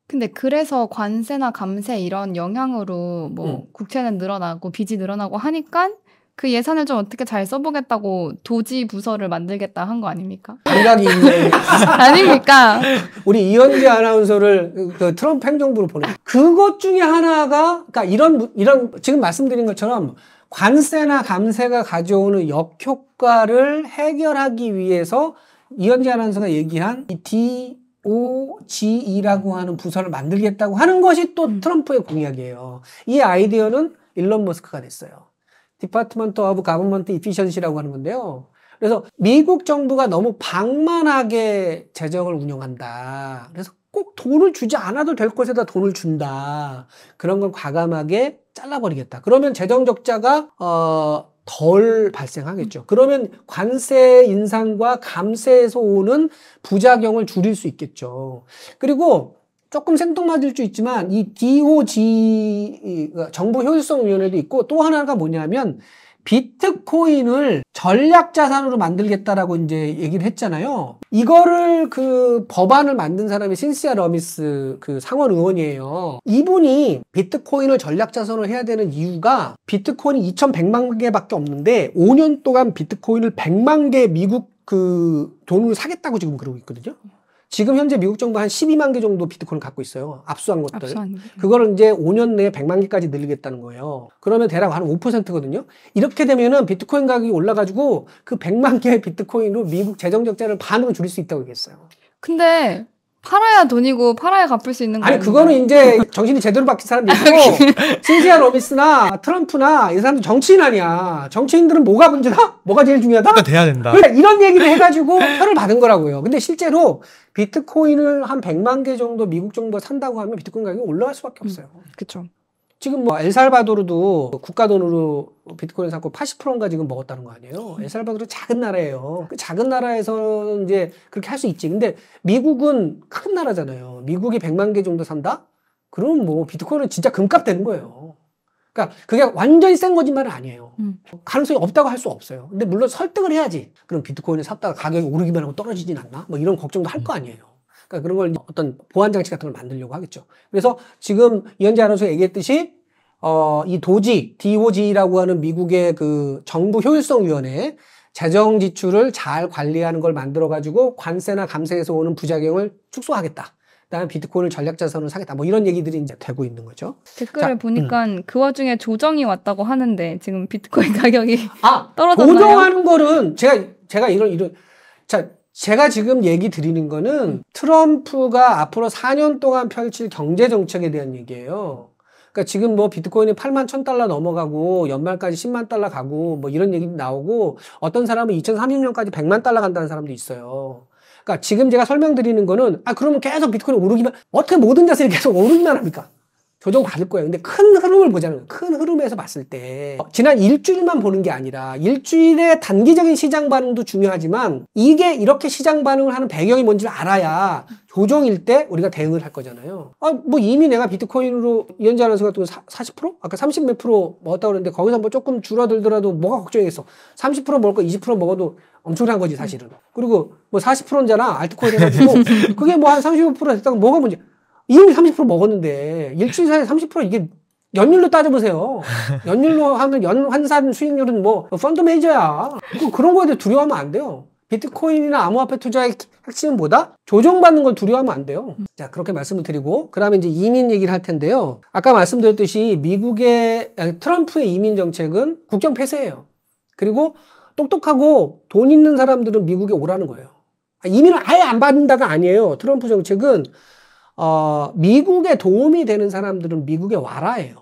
근데 그래서 관세나 감세 이런 영향으로 뭐 응. 국채는 늘어나고 빚이 늘어나고 하니까 그 예산을 좀 어떻게 잘 써보겠다고 도지 부서를 만들겠다 한 거 아닙니까? 감각이 있네. (laughs) 아닙니까? 우리 이현지 아나운서를 그 트럼프 행정부로 보내. 그것 중에 하나가 그러니까 이런 이런 지금 말씀드린 것처럼 관세나 감세가 가져오는 역효과를 해결하기 위해서 이현지 아나운서가 얘기한 이 D OGE라고 하는 부서를 만들겠다고 하는 것이 또 음. 트럼프의 공약이에요. 이 아이디어는 일론 머스크가 냈어요. 디파트먼트 오브 가버먼트 이피션시라고 하는 건데요. 그래서 미국 정부가 너무 방만하게 재정을 운영한다. 그래서 꼭 돈을 주지 않아도 될 것에다 돈을 준다. 그런 걸 과감하게 잘라버리겠다. 그러면 재정 적자가 어덜 발생하겠죠. 그러면 관세 인상과 감세에서 오는 부작용을 줄일 수 있겠죠. 그리고 조금 생뚱맞을 수 있지만 이 DOG 정부 효율성 위원회도 있고 또 하나가 뭐냐면 비트코인을 전략 자산으로 만들겠다라고 이제 얘기를 했잖아요. 이거를 그 법안을 만든 사람이 신시아 러미스 그 상원 의원이에요. 이분이 비트코인을 전략 자산으로 해야 되는 이유가 비트코인이 2,100만 개밖에 없는데 5년 동안 비트코인을 100만 개 미국 그 돈을 사겠다고 지금 그러고 있거든요. 지금 현재 미국 정부 한 12만 개 정도 비트코인 갖고 있어요. 압수한 것들. 그거를 이제 5년 내에 100만 개까지 늘리겠다는 거예요. 그러면 대략 한 5%거든요. 이렇게 되면은 비트코인 가격이 올라가지고 그 100만 개의 비트코인으로 미국 재정 적자를 반으로 줄일 수 있다고 얘기했어요. 근데 팔아야 돈이고 팔아야 갚을 수 있는 거 아니 그거는 이제 (laughs) 정신이 제대로 바뀐 사람이 아, 있고 신세한 로비스나 트럼프나 이 사람들 정치인 아니야 정치인들은 뭐가 문제다 뭐가 제일 중요하다 그러니까 돼야 된다 그러니까 이런 얘기를 해가지고 표를 받은 거라고요 근데 실제로 비트코인을 한 100만 개 정도 미국 정부가 산다고 하면 비트코인 가격이 올라갈 수밖에 없어요 음, 그렇죠 지금 뭐 엘살바도르도 국가 돈으로 비트코인 사고 80%인가 지금 먹었다는 거 아니에요? 음. 엘살바도르 작은 나라예요. 그 작은 나라에서 이제 그렇게 할 수 있지. 근데 미국은 큰 나라잖아요. 미국이 100만 개 정도 산다? 그럼 뭐 비트코인은 진짜 금값 되는 거예요. 그러니까 그게 완전히 센 거짓말은 아니에요. 음. 가능성이 없다고 할 수 없어요. 근데 물론 설득을 해야지. 그럼 비트코인을 샀다가 가격이 오르기만 하고 떨어지진 않나? 뭐 이런 걱정도 할거 음. 아니에요. 그러니까 그런 걸 어떤 보안 장치 같은 걸 만들려고 하겠죠. 그래서 지금 이현재 아나운서 얘기했듯이 어, 이 도지, DOG라고 하는 미국의 그 정부 효율성 위원회 재정 지출을 잘 관리하는 걸 만들어 가지고 관세나 감세에서 오는 부작용을 축소하겠다. 그다음 비트코인을 전략 자산으로 사겠다. 뭐 이런 얘기들이 이제 되고 있는 거죠. 댓글을 자, 음. 보니까 음. 그 와중에 조정이 왔다고 하는데 지금 비트코인 가격이 아, 떨어졌나요? 조정하는 거는 제가 제가 이런 이런 자 제가 지금 얘기 드리는 거는 트럼프가 앞으로 4년 동안 펼칠 경제 정책에 대한 얘기예요. 그러니까 지금 뭐 비트코인이 8만 1000달러 넘어가고 연말까지 10만 달러 가고 뭐 이런 얘기 나오고 어떤 사람은 2030년까지 100만 달러 간다는 사람도 있어요. 그러니까 지금 제가 설명드리는 거는 아 그러면 계속 비트코인 오르기만 어떻게 모든 자세를 계속 오르기만 합니까? 조정 받을 거예요. 근데 큰 흐름을 보자는 큰 흐름에서 봤을 때 어. 지난 일주일만 보는 게 아니라 일주일의 단기적인 시장 반응도 중요하지만 이게 이렇게 시장 반응을 하는 배경이 뭔지를 알아야 조정일 때 우리가 대응을 할 거잖아요. 아, 뭐 이미 내가 비트코인으로 이현재 아나운서 같은 거 40%? 아까 30몇 프로 먹었다고 그랬는데 거기서 한번 뭐 조금 줄어들더라도 뭐가 걱정이겠어. 30% 먹을 거20% 먹어도 엄청난 거지 사실은. 그리고 뭐 40%잖아. 알트코인 해가지고 (laughs) 그게 뭐 한 35% 됐다고 뭐가 문제 이미 30% 먹었는데 일주일 사이에 30% 이게 연율로 따져보세요. 연율로 하는 연 환산 수익률은 뭐 펀드 매니저야. 그, 그런 거에 대해 두려워하면 안 돼요. 비트코인이나 암호화폐 투자의 핵심은 뭐다? 조정받는 걸 두려워하면 안 돼요. 자, 그렇게 말씀을 드리고, 그 다음에 이제 이민 얘기를 할 텐데요. 아까 말씀드렸듯이 미국의, 아, 트럼프의 이민 정책은 국경 폐쇄예요. 그리고 똑똑하고 돈 있는 사람들은 미국에 오라는 거예요. 아, 이민을 아예 안 받는다가 아니에요. 트럼프 정책은 어, 미국에 도움이 되는 사람들은 미국에 와라예요.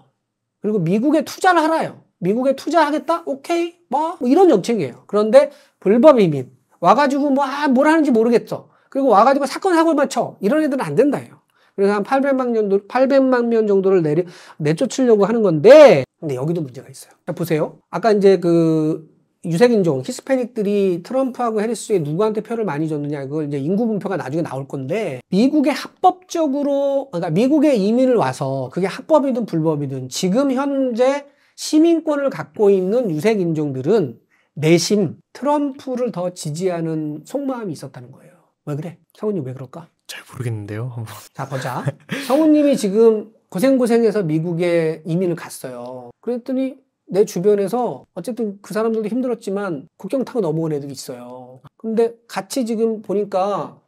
그리고 미국에 투자를 하라요. 미국에 투자하겠다? 오케이. 뭐, 뭐 이런 정책이에요. 그런데 불법 이민 와가지고 뭐, 아, 뭘 하는지 모르겠어. 그리고 와가지고 사건 사고만 쳐. 이런 애들은 안 된다요. 그래서 한 800만 년 800만 명 정도를 내려 내쫓으려고 하는 건데 근데 여기도 문제가 있어요. 자, 보세요. 아까 이제 그 유색인종, 히스패닉들이 트럼프하고 해리스에 누구한테 표를 많이 줬느냐, 그걸 이제 인구 분표가 나중에 나올 건데, 미국의 합법적으로, 그러니까 미국의 이민을 와서, 그게 합법이든 불법이든, 지금 현재 시민권을 갖고 있는 유색인종들은 내심 트럼프를 더 지지하는 속마음이 있었다는 거예요. 왜 그래? 성우님 왜 그럴까? 잘 모르겠는데요. (laughs) 자, 보자. 성우님이 지금 고생고생해서 미국에 이민을 갔어요. 그랬더니 내 주변에서 어쨌든 그 사람들도 힘들었지만 국경 타고 넘어온 애들이 있어요. 근데 같이 지금 보니까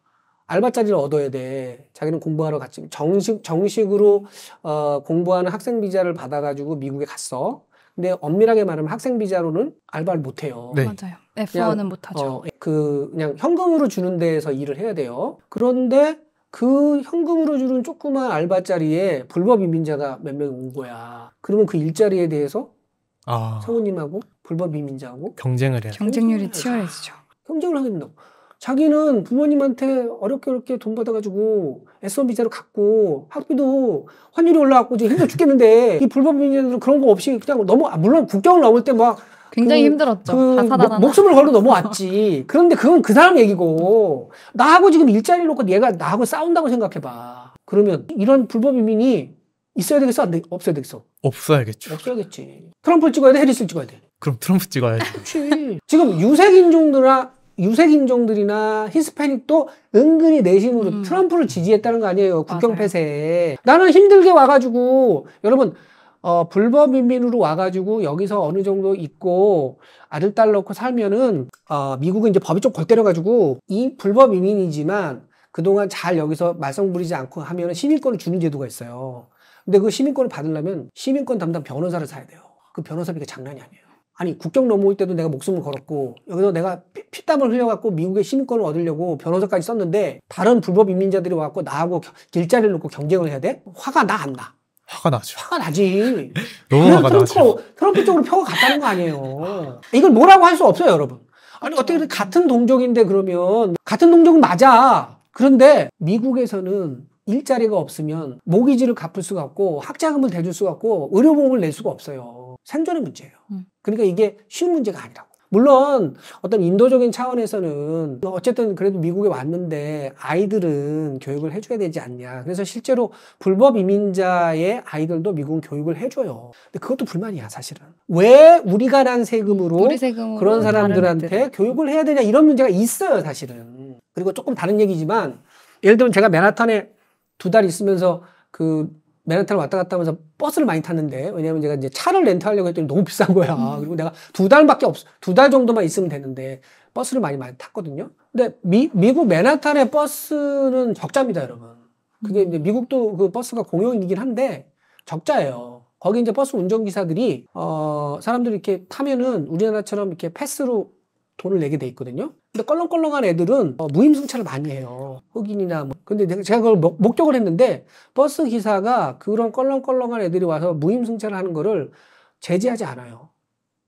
알바 자리를 얻어야 돼. 자기는 공부하러 갔지. 정식 정식으로 어, 공부하는 학생 비자를 받아가지고 미국에 갔어. 근데 엄밀하게 말하면 학생 비자로는 알바를 못 해요. 네. 맞아요. F1은 못 하죠. 어, 예, 그 그냥 현금으로 주는 데에서 일을 해야 돼요. 그런데 그 현금으로 주는 조그만 알바 자리에 불법 이민자가 몇 명 온 거야. 그러면 그 일자리에 대해서 아. 성우님하고 불법 이민자하고 경쟁을 해야 경쟁률이 치열해지죠. 경쟁을 하게 된다. 자기는 부모님한테 어렵게 어렵게 돈 받아가지고 S1 비자로 갔고 학비도 환율이 올라왔고 지금 힘들어 죽겠는데 이 불법 이민자들은 그런 거 없이 그냥 넘어 물론 국경을 넘을 때막 굉장히 그, 힘들었죠. 그 목, 목숨을 걸고 넘어왔지. (laughs) 그런데 그건 그 사람 얘기고 나하고 지금 일자리 놓고 얘가 나하고 싸운다고 생각해봐. 그러면 이런 불법 이민이 있어야 되겠어? 안 되, 없어야 되겠어? 없어야겠죠. 없어야겠지. 트럼프를 찍어야 돼? 해리스를 찍어야 돼? 그럼 트럼프 찍어야지. 그렇지. 지금 유색인종들아 유색인종들이나 히스패닉도 은근히 내심으로 음. 트럼프를 지지했다는 거 아니에요. 국경 폐쇄에. 나는 힘들게 와가지고, 여러분, 어, 불법 인민으로 와가지고 여기서 어느 정도 있고 아들, 딸 놓고 살면은, 어, 미국은 이제 법이 좀골 때려가지고 이 불법 인민이지만 그동안 잘 여기서 말썽 부리지 않고 하면은 시민권을 주는 제도가 있어요. 근데 그 시민권을 받으려면 시민권 담당 변호사를 사야 돼요. 그 변호사비가 장난이 아니에요. 아니 국경 넘어올 때도 내가 목숨을 걸었고 여기서 내가 피, 피 땀을 흘려갖고 미국의 시민권을 얻으려고 변호사까지 썼는데 다른 불법 이민자들이 와갖고 나하고 겨, 길자리를 놓고 경쟁을 해야 돼? 화가 나 안 나? 화가 나죠. 화가 나지. (laughs) 너무 화가 트럼프, 트럼프 쪽으로 표가 갔다는 거 아니에요. 이걸 뭐라고 할 수 없어요, 여러분. 아니 그렇죠. 어떻게든 같은 동족인데 그러면 같은 동족은 맞아. 그런데 미국에서는 일자리가 없으면 모기지를 갚을 수가 없고 학자금을 대줄 수가 없고 의료보험을 낼 수가 없어요. 생존의 문제예요. 음. 그러니까 이게 쉬운 문제가 아니라고. 물론 어떤 인도적인 차원에서는 어쨌든 그래도 미국에 왔는데 아이들은 교육을 해줘야 되지 않냐. 그래서 실제로 불법 이민자의 아이들도 미국은 교육을 해줘요. 근데 그것도 불만이야 사실은. 왜 우리가 난 세금으로, 우리 세금으로 그런 사람들한테 교육을 해야 되냐 이런 문제가 있어요 사실은. 그리고 조금 다른 얘기지만 예를 들면 제가 맨하탄에 두달 있으면서 그 맨하탄을 왔다 갔다 하면서 버스를 많이 탔는데 왜냐면 제가 이제 차를 렌트하려고 했더니 너무 (laughs) 비싼 거야. 음. 그리고 내가 두 달밖에 없, 어두 달 정도만 있으면 되는데 버스를 많이 많이 탔거든요. 근데 미, 미국 맨하탄의 버스는 적자입니다, 여러분. 그게 이제 미국도 그 버스가 공용이긴 한데 적자예요. 거기 이제 버스 운전기사들이 어 사람들이 이렇게 타면은 우리나라처럼 이렇게 패스로 돈을 내게 돼 있거든요. 근데 껄렁껄렁한 애들은 어, 무임승차를 많이 해요. 흑인이나 뭐. 근데 제가 그걸 목, 격을 했는데 버스 기사가 그런 껄렁껄렁한 애들이 와서 무임승차를 하는 거를 제지하지 않아요.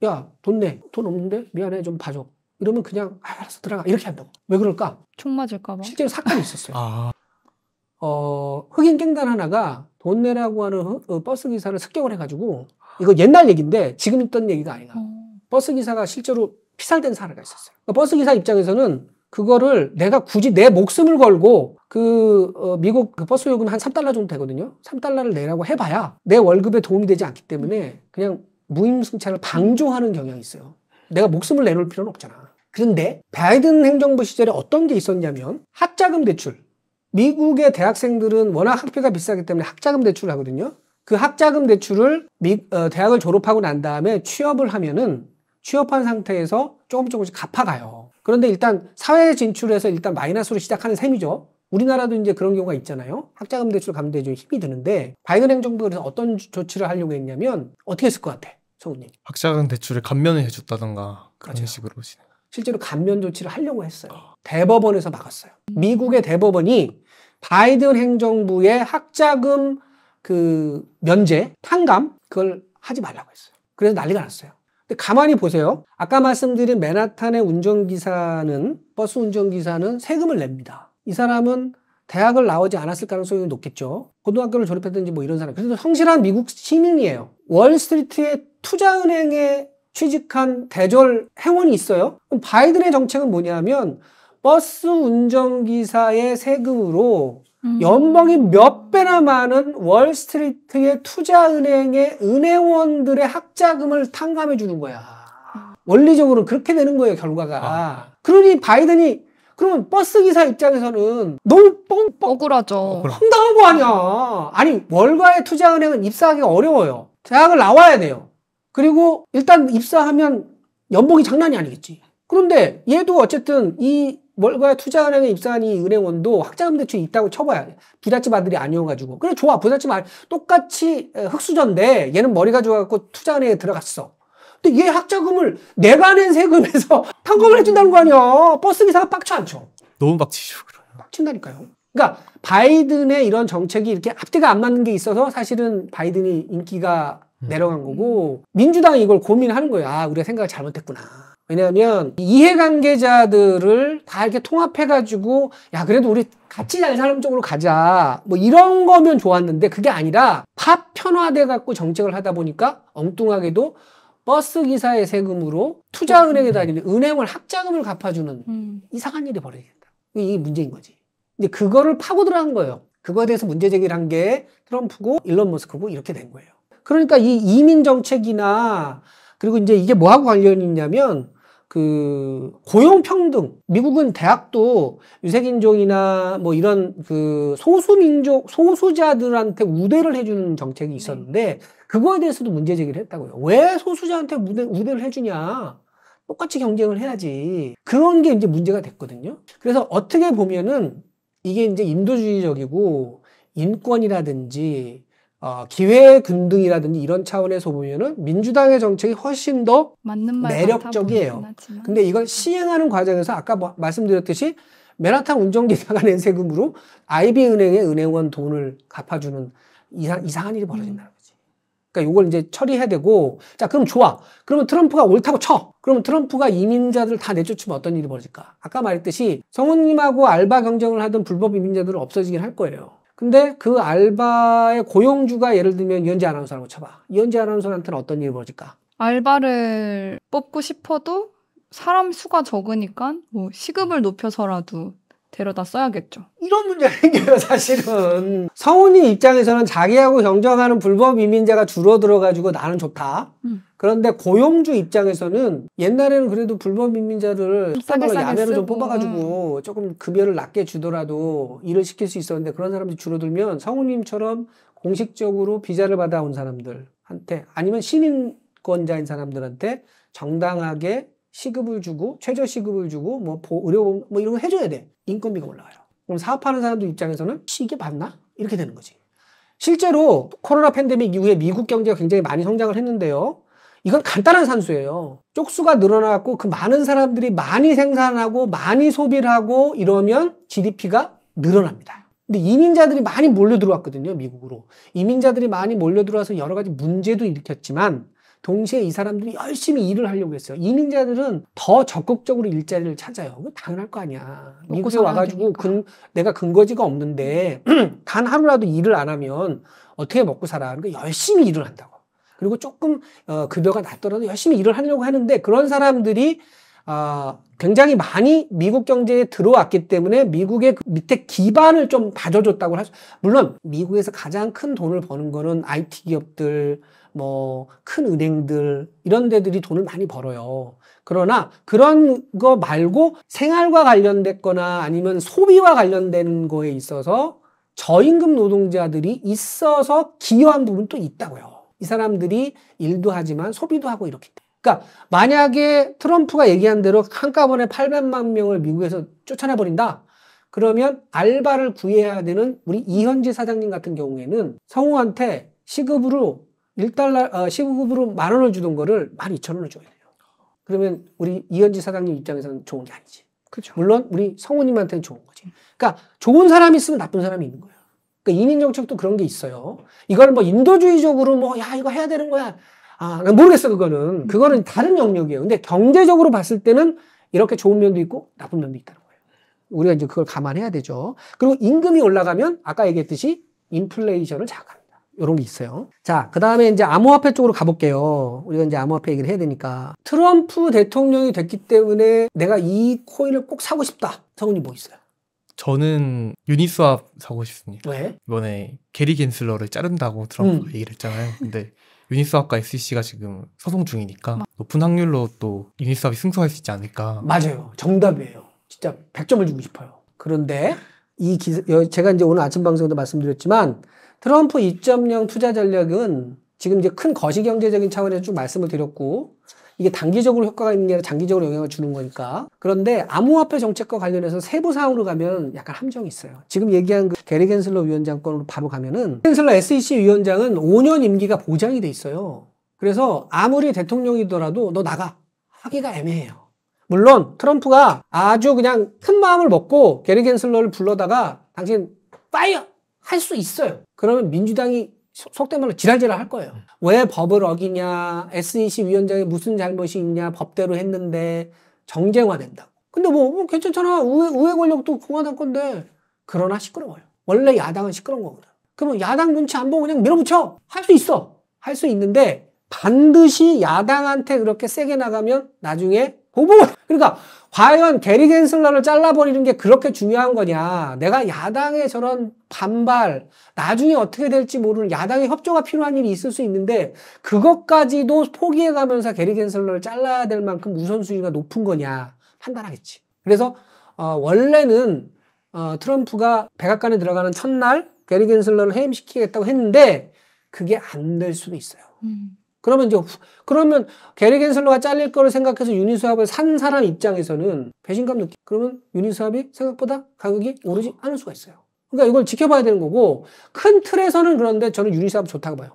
야, 돈 내. 돈 없는데? 미안해. 좀 봐줘. 이러면 그냥 아, 알았어 들어가 이렇게 한다고. 왜 그럴까? 총 맞을까 봐. 실제로 사건이 있었어요. 아. 어, 흑인 갱단 하나가 돈 내라고 하는 흑, 어, 버스 기사를 습격을 해가지고 이거 옛날 얘기인데 지금 있던 얘기가 아니라 어. 버스 기사가 실제로 피살된 사례가 있었어요. 그러니까 버스 기사 입장에서는 그거를 내가 굳이 내 목숨을 걸고 그 어, 미국 그 버스 요금은 한 3달러 정도 되거든요. 3달러를 내라고 해봐야 내 월급에 도움이 되지 않기 때문에 그냥 무임승차를 방조하는 경향이 있어요. 내가 목숨을 내놓을 필요는 없잖아. 그런데 바이든 행정부 시절에 어떤 게 있었냐면 학자금 대출. 미국의 대학생들은 워낙 학비가 비싸기 때문에 학자금 대출을 하거든요. 그 학자금 대출을 미, 어, 대학을 졸업하고 난 다음에 취업을 하면은 취업한 상태에서 조금 조금씩 갚아가요. 그런데 일단 사회 진출해서 일단 마이너스로 시작하는 셈이죠. 우리나라도 이제 그런 경우가 있잖아요. 학자금 대출 감대에 좀 힘이 드는데 바이든 행정부가 그래서 어떤 조치를 하려고 했냐면 어떻게 했을 것 같아, 성우님? 학자금 대출을 감면을 해줬다던가 그런 맞아요. 그렇죠. 식으로 보시네. 실제로 감면 조치를 하려고 했어요. 아. 대법원에서 막았어요. 미국의 대법원이 바이든 행정부의 학자금 그 면제, 탕감 그걸 하지 말라고 했어요. 그래서 난리가 났어요. 근데 가만히 보세요. 아까 말씀드린 맨하탄의 운전기사는 버스 운전기사는 세금을 냅니다. 이 사람은 대학을 나오지 않았을 가능성이 높겠죠. 고등학교를 졸업했든지 뭐 이런 사람. 그래도 성실한 미국 시민이에요. 월스트리트의 투자은행에 취직한 대졸 행원이 있어요. 그럼 바이든의 정책은 뭐냐면 버스 운전기사의 세금으로 음. 연봉이 몇 배나 많은 월스트리트의 투자은행의 은행원들의 학자금을 탕감해 주는 거야. 원리적으로 그렇게 되는 거예요, 결과가. 아. 그러니 바이든이 그러면 버스 기사 입장에서는 너무 뻥, 뻥 억울하죠. 황당한 거 아니야. 아니 월가의 투자은행은 입사하기 어려워요. 대학을 나와야 돼요. 그리고 일단 입사하면 연봉이 장난이 아니겠지. 그런데 얘도 어쨌든 이 월가에 투자은행에 입사한 이 은행원도 학자금 대출 있다고 쳐봐야 부잣집 아들이 아니어가지고 그래 좋아 부잣집 아 똑같이 흑수저인데 얘는 머리가 좋아갖고 투자은행에 들어갔어 근데 얘 학자금을 내가 낸 세금에서 탕금을 (laughs) 해준다는 거 아니야 버스기사가 빡쳐 않죠. 너무 빡치죠 그럼 빡친다니까요 그러니까 바이든의 이런 정책이 이렇게 앞뒤가 안 맞는 게 있어서 사실은 바이든이 인기가 음. 내려간 거고 민주당이 이걸 고민하는 거야아 우리가 생각을 잘못했구나 왜냐하면 이해관계자들을 다 이렇게 통합해가지고 야 그래도 우리 같이 잘 사는 쪽으로 가자 뭐 이런 거면 좋았는데 그게 아니라 파편화돼 갖고 정책을 하다 보니까 엉뚱하게도 버스 기사의 세금으로 투자은행에 다니는 은행을 학자금을 갚아주는 음. 이상한 일이 벌어진다. 이게 문제인 거지. 근데 그거를 파고들어간 거예요. 그거에 대해서 문제 제기를 한 게 트럼프고 일론 머스크고 이렇게 된 거예요. 그러니까 이 이민 정책이나 그리고 이제 이게 뭐하고 관련이 있냐면 그 고용평등 미국은 대학도 유색인종이나 뭐 이런 그 소수민족 소수자들한테 우대를 해주는 정책이 네. 있었는데 그거에 대해서도 문제 제기를 했다고요 왜 소수자한테 우대, 우대를 해주냐 똑같이 경쟁을 해야지 그런 게 이제 문제가 됐거든요 그래서 어떻게 보면은 이게 이제 인도주의적이고 인권이라든지 어, 기회균등이라든지 이런 차원에서 보면은 민주당의 정책이 훨씬 더 매력적이에요. 근데 이걸 시행하는 과정에서 아까 뭐, 말씀드렸듯이 메라탄 운전기사가 (laughs) 낸 세금으로 IB은행의 은행원 돈을 갚아주는 이상, 이상한 일이 벌어진다는 음. 거지. 그러니까 이걸 이제 처리해야 되고 자 그럼 좋아. 그러면 트럼프가 옳다고 쳐. 그러면 트럼프가 이민자들 다 내쫓으면 어떤 일이 벌어질까? 아까 말했듯이 성우님하고 알바 경쟁을 하던 불법 이민자들은 없어지긴 할 거예요. 근데 그 알바의 고용주가 예를 들면 이현재 아나운서라고 쳐봐. 이현재 아나운서한테는 어떤 일이 벌어질까? 알바를 뽑고 싶어도 사람 수가 적으니까 뭐 시급을 높여서라도 데려다 써야겠죠. 이런 문제가 생겨요, 사실은. 성우님 입장에서는 자기하고 경쟁하는 불법 이민자가 줄어들어가지고 나는 좋다. 음. 그런데 고용주 입장에서는 옛날에는 그래도 불법 이민자를 싸게 야매로 좀 뽑아가지고 음. 조금 급여를 낮게 주더라도 일을 시킬 수 있었는데 그런 사람들이 줄어들면 성우님처럼 공식적으로 비자를 받아온 사람들한테 아니면 시민권자인 사람들한테 정당하게 시급을 주고 최저 시급을 주고 뭐 의료보험 뭐 이런 거 해줘야 돼. 인건비가 올라가요. 그럼 사업하는 사람들 입장에서는 이게 맞나? 이렇게 되는 거지. 실제로 코로나 팬데믹 이후에 미국 경제가 굉장히 많이 성장을 했는데요. 이건 간단한 산수예요. 쪽수가 늘어나고 그 많은 사람들이 많이 생산하고 많이 소비를 하고 이러면 GDP가 늘어납니다. 근데 이민자들이 많이 몰려 들어왔거든요, 미국으로. 이민자들이 많이 몰려 들어와서 여러 가지 문제도 일으켰지만 동시에 이 사람들이 열심히 일을 하려고 했어요. 이민자들은 더 적극적으로 일자리를 찾아요. 그 당연할 거 아니야. 미국에 와가지고 근, 내가 근거지가 없는데 단 (clears throat) 하루라도 일을 안 하면 어떻게 먹고 살아? 그러니까 열심히 일을 한다고. 그리고 조금 어, 급여가 낮더라도 열심히 일을 하려고 하는데 그런 사람들이 어, 굉장히 많이 미국 경제에 들어왔기 때문에 미국의 그 밑에 기반을 좀 다져줬다고 할 수, 물론 미국에서 가장 큰 돈을 버는 거는 IT 기업들, 뭐큰 은행들 이런 데들이 돈을 많이 벌어요. 그러나 그런 거 말고 생활과 관련됐거나 아니면 소비와 관련된 거에 있어서 저임금 노동자들이 있어서 기여한 부분도 있다고요. 이 사람들이 일도 하지만 소비도 하고 이렇게 돼. 그러니까 만약에 트럼프가 얘기한 대로 한꺼번에 800만 명을 미국에서 쫓아내 버린다. 그러면 알바를 구해야 되는 우리 이현지 사장님 같은 경우에는 성우한테 시급으로 1달러, 어, 15급으로 만 원을 주던 거를 만 이천 원을 줘야 돼요. 그러면 우리 이현지 사장님 입장에서는 좋은 게 아니지. 그렇죠. 물론 우리 성우님한테는 좋은 거지. 그러니까 좋은 사람이 있으면 나쁜 사람이 있는 거예요. 그러니까 이민 정책도 그런 게 있어요. 이걸 뭐 인도주의적으로 뭐 야 이거 해야 되는 거야. 아, 모르겠어 그거는. 그거는 다른 영역이에요. 근데 경제적으로 봤을 때는 이렇게 좋은 면도 있고 나쁜 면도 있다는 거예요. 우리가 이제 그걸 감안해야 되죠. 그리고 임금이 올라가면 아까 얘기했듯이 인플레이션을 자극. 이런 게 있어요. 자, 그 다음에 이제 암호화폐 쪽으로 가볼게요. 우리가 이제 암호화폐 얘기를 해야 되니까. 트럼프 대통령이 됐기 때문에 내가 이 코인을 꼭 사고 싶다. 성훈이 뭐 있어요? 저는 유니스왑 사고 싶습니다. 왜? 이번에 게리 겐슬러를 자른다고 트럼프 음. 얘기를 했잖아요. 근데 유니스왑과 SEC가 지금 소송 중이니까 높은 확률로 또 유니스왑이 승소할 수 있지 않을까. 맞아요. 정답이에요. 진짜 100점을 주고 싶어요. 그런데 이 기사, 제가 이제 오늘 아침 방송에도 말씀드렸지만 트럼프 2.0 투자 전략은 지금 이제 큰 거시 경제적인 차원에서 쭉 말씀을 드렸고 이게 단기적으로 효과가 있는 게 아니라 장기적으로 영향을 주는 거니까. 그런데 암호화폐 정책과 관련해서 세부 사항으로 가면 약간 함정이 있어요. 지금 얘기한 그 게리 겐슬러 위원장 건으로 바로 가면은 겐슬러 SEC 위원장은 5년 임기가 보장이 돼 있어요. 그래서 아무리 대통령이더라도 너 나가 하기가 애매해요. 물론 트럼프가 아주 그냥 큰 마음을 먹고 게리 겐슬러를 불러다가 당신 파이어 할수 있어요. 그러면 민주당이 속된 말로 지랄지랄 할 거예요. 왜 법을 어기냐, SEC 위원장이 무슨 잘못이 있냐, 법대로 했는데 정쟁화된다. 근데 뭐, 뭐 괜찮잖아. 우회, 우회 권력도 공화당 건데. 그러나 시끄러워요. 원래 야당은 시끄러운 거거든. 그러면 야당 눈치 안 보고 그냥 밀어붙여! 할 수 있어! 할 수 있는데 반드시 야당한테 그렇게 세게 나가면 나중에 그부 그러니까 과연 게리 겐슬러를 잘라버리는 게 그렇게 중요한 거냐 내가 야당의 저런 반발 나중에 어떻게 될지 모르는 야당의 협조가 필요한 일이 있을 수 있는데 그것까지도 포기해가면서 게리 겐슬러를 잘라야 될 만큼 우선순위가 높은 거냐 판단하겠지 그래서 어, 원래는 어, 트럼프가 백악관에 들어가는 첫날 게리 겐슬러를 해임시키겠다고 했는데 그게 안 될 수도 있어요 음. 그러면 이제 그러면 게리 겐슬러가 잘릴 거를 생각해서 유니스왑을 산 사람 입장에서는 배신감 느끼. 그러면 유니스왑이 생각보다 가격이 오르지 않을 수가 있어요. 그러니까 이걸 지켜봐야 되는 거고 큰 틀에서는 그런데 저는 유니스왑 좋다고 봐요.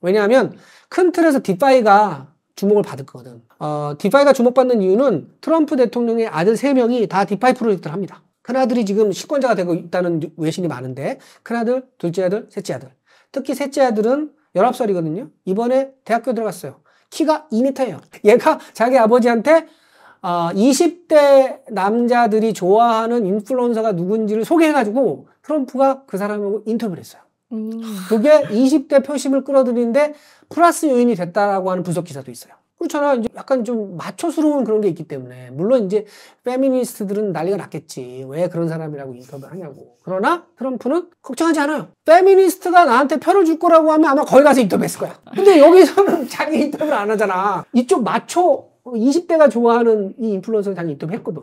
왜냐하면 큰 틀에서 디파이가 주목을 받을 거거든. 어, 디파이가 주목받는 이유는 트럼프 대통령의 아들 세명이다 디파이 프로젝트를 합니다. 큰아들이 지금 실권자가 되고 있다는 외신이 많은데 큰아들, 둘째 아들, 셋째 아들. 특히 셋째 아들은 19살이거든요. 이번에 대학교 들어갔어요. 키가 2m예요. (laughs) 얘가 자기 아버지한테 어, 20대 남자들이 좋아하는 인플루언서가 누군지를 소개해가지고 트럼프가 그 사람하고 인터뷰를 했어요. 음. 그게 20대 표심을 끌어들이는데 플러스 요인이 됐다라고 하는 분석 기사도 있어요. 그렇잖아. 이제 약간 좀맞춰스러운 그런 게 있기 때문에. 물론 이제 페미니스트들은 난리가 났겠지. 왜 그런 사람이라고 인터뷰를 하냐고. 그러나 트럼프는 걱정하지 않아요. 페미니스트가 나한테 표를 줄 거라고 하면 아마 거기 가서 인터뷰했을 거야. 근데 여기서는 (laughs) 자기 인터뷰를 안 하잖아. 이쪽 맞춰 20대가 좋아하는 이 인플루언서를 자기 인터뷰 했거든.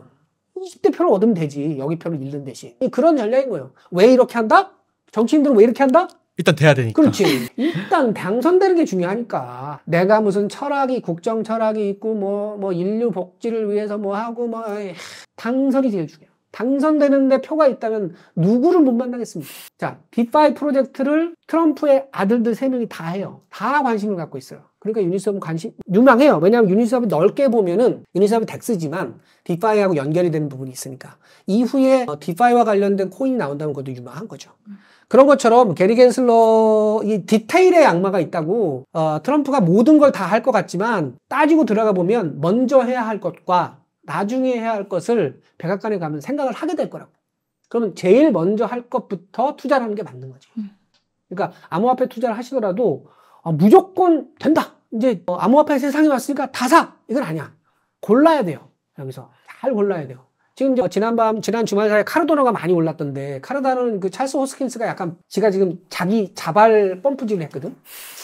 20대 표를 얻으면 되지. 여기 표를 잃는 대신. 그런 전략인 거예요. 왜 이렇게 한다? 정치인들은 왜 이렇게 한다? 일단 돼야 되니까. 그렇지. 일단 당선되는 게 중요하니까. 내가 무슨 철학이 국정 철학이 있고 뭐뭐 뭐 인류 복지를 위해서 뭐 하고 뭐 당선이 제일 중요해. 당선되는데 표가 있다면 누구를 못 만나겠습니까? 자, 빅5 프로젝트를 트럼프의 아들들 세명이다 해요. 다 관심을 갖고 있어요. 그러니까 유니수업은 관심 유망해요. 왜냐하면 유니수업이 넓게 보면은 유니수업이 덱스지만 디파이하고 연결이 되는 부분이 있으니까 이후에 어, 디파이와 관련된 코인이 나온다는 것도 유망한 거죠. 그런 것처럼 게리 겐슬러 이 디테일의 악마가 있다고 어, 트럼프가 모든 걸 다 할 것 같지만 따지고 들어가 보면 먼저 해야 할 것과 나중에 해야 할 것을 백악관에 가면 생각을 하게 될 거라고. 그러면 제일 먼저 할 것부터 투자를 하는 게 맞는 거죠. 음. 그러니까 암호화폐 투자를 하시더라도 어, 무조건 된다. 이제 어, 암호화폐 세상에 왔으니까 다 사. 이건 아니야. 골라야 돼요. 여기서 잘 골라야 돼요. 지금 이제 지난밤 지난 주말 사이에 카르도나가 많이 올랐던데 카르다는 그 찰스 호스킨스가 약간 지가 지금 자기 자발 펌프질을 했거든.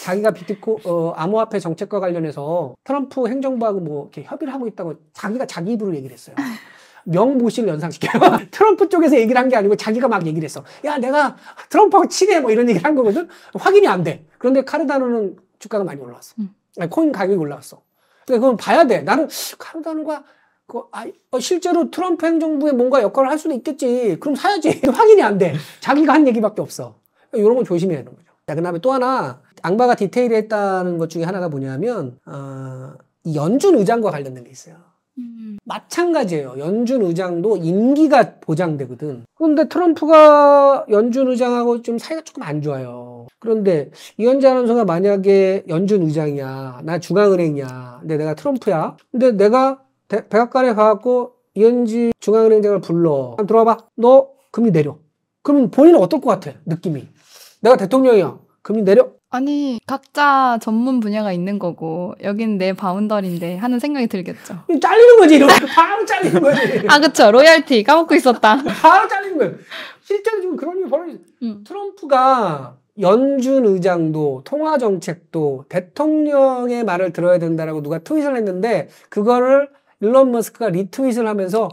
자기가 비트코 어, 암호화폐 정책과 관련해서 트럼프 행정부하고 뭐 이렇게 협의를 하고 있다고 자기가 자기 입으로 얘기를 했어요. 명모씨를 연상시켜요. (laughs) 트럼프 쪽에서 얘기를 한 게 아니고 자기가 막 얘기를 했어. 야, 내가 트럼프하고 친해. 뭐 이런 얘기를 한 거거든. 확인이 안 돼. 그런데 카르다노는 주가가 많이 올라왔어. 음. 아, 코인 가격이 올라왔어. 근데 그러니까 그건 봐야 돼. 나는 카르다노가 그, 아, 어, 실제로 트럼프 행정부에 뭔가 역할을 할 수도 있겠지. 그럼 사야지. (laughs) 확인이 안 돼. 자기가 한 얘기밖에 없어. 그러니까 이런 건 조심해야 되는 거죠. 자, 그 다음에 또 하나, 앙바가 디테일했다는 것 중에 하나가 뭐냐면, 어, 연준 의장과 관련된 게 있어요. 마찬가지예요. 연준 의장도 임기가 보장되거든. 그런데 트럼프가 연준 의장하고 좀 사이가 조금 안 좋아요. 그런데 이현재 아나운서가 만약에 연준 의장이야. 나 중앙은행이야. 근데 내가 트럼프야. 근데 내가 대, 백악관에 가갖고 이현지 중앙은행장을 불러. 들어와봐. 너 금리 내려. 그럼 본인은 어떨 것 같아? 느낌이. 내가 대통령이야. 금리 내려. 아니 각자 전문 분야가 있는 거고 여긴 내 바운더리인데 하는 생각이 들겠죠. 잘리는 거지 이러면 바로 잘리는 거지. 아 그쵸 로얄티 까먹고 있었다. (laughs) 바로 잘리는 거 실제로 지금 그런 일이 벌어지. 음. 트럼프가 연준 의장도 통화 정책도 대통령의 말을 들어야 된다라고 누가 트윗을 했는데 그거를 일론 머스크가 리트윗을 하면서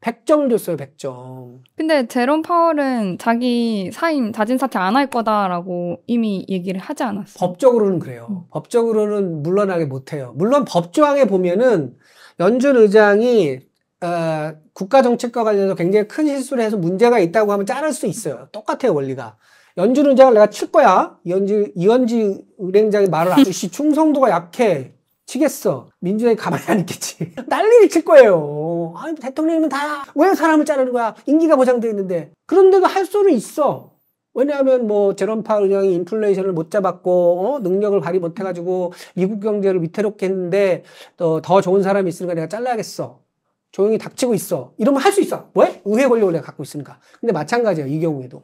100점을 줬어요, 100점. 근데 제롬 파월은 자기 사임, 자진 사퇴 안 할 거다라고 이미 얘기를 하지 않았어요. 법적으로는 그래요. 음. 법적으로는 물러나게 못해요. 물론 법조항에 보면은 연준 의장이 어, 국가 정책과 관련해서 굉장히 큰 실수를 해서 문제가 있다고 하면 자를 수 있어요. 똑같아요, 원리가. 연준 의장을 내가 칠 거야. 이현지, 이현지 은행장이 말을 아저씨 (laughs) 충성도가 약해. 치겠어. 민주당이 가만히 안 있겠지. (laughs) 난리를 칠 거예요. 아니, 대통령이면 다 왜 사람을 자르는 거야? 인기가 보장되어 있는데. 그런데도 할 수는 있어. 왜냐하면 뭐 제롬파 은행이 인플레이션을 못 잡았고 어? 능력을 발휘 못 해가지고 미국 경제를 위태롭게 했는데 또, 더 좋은 사람이 있으니까 내가 잘라야겠어. 조용히 닥치고 있어. 이러면 할 수 있어. 왜? 의회 권력을 내가 갖고 있으니까. 근데 마찬가지예요. 이 경우에도.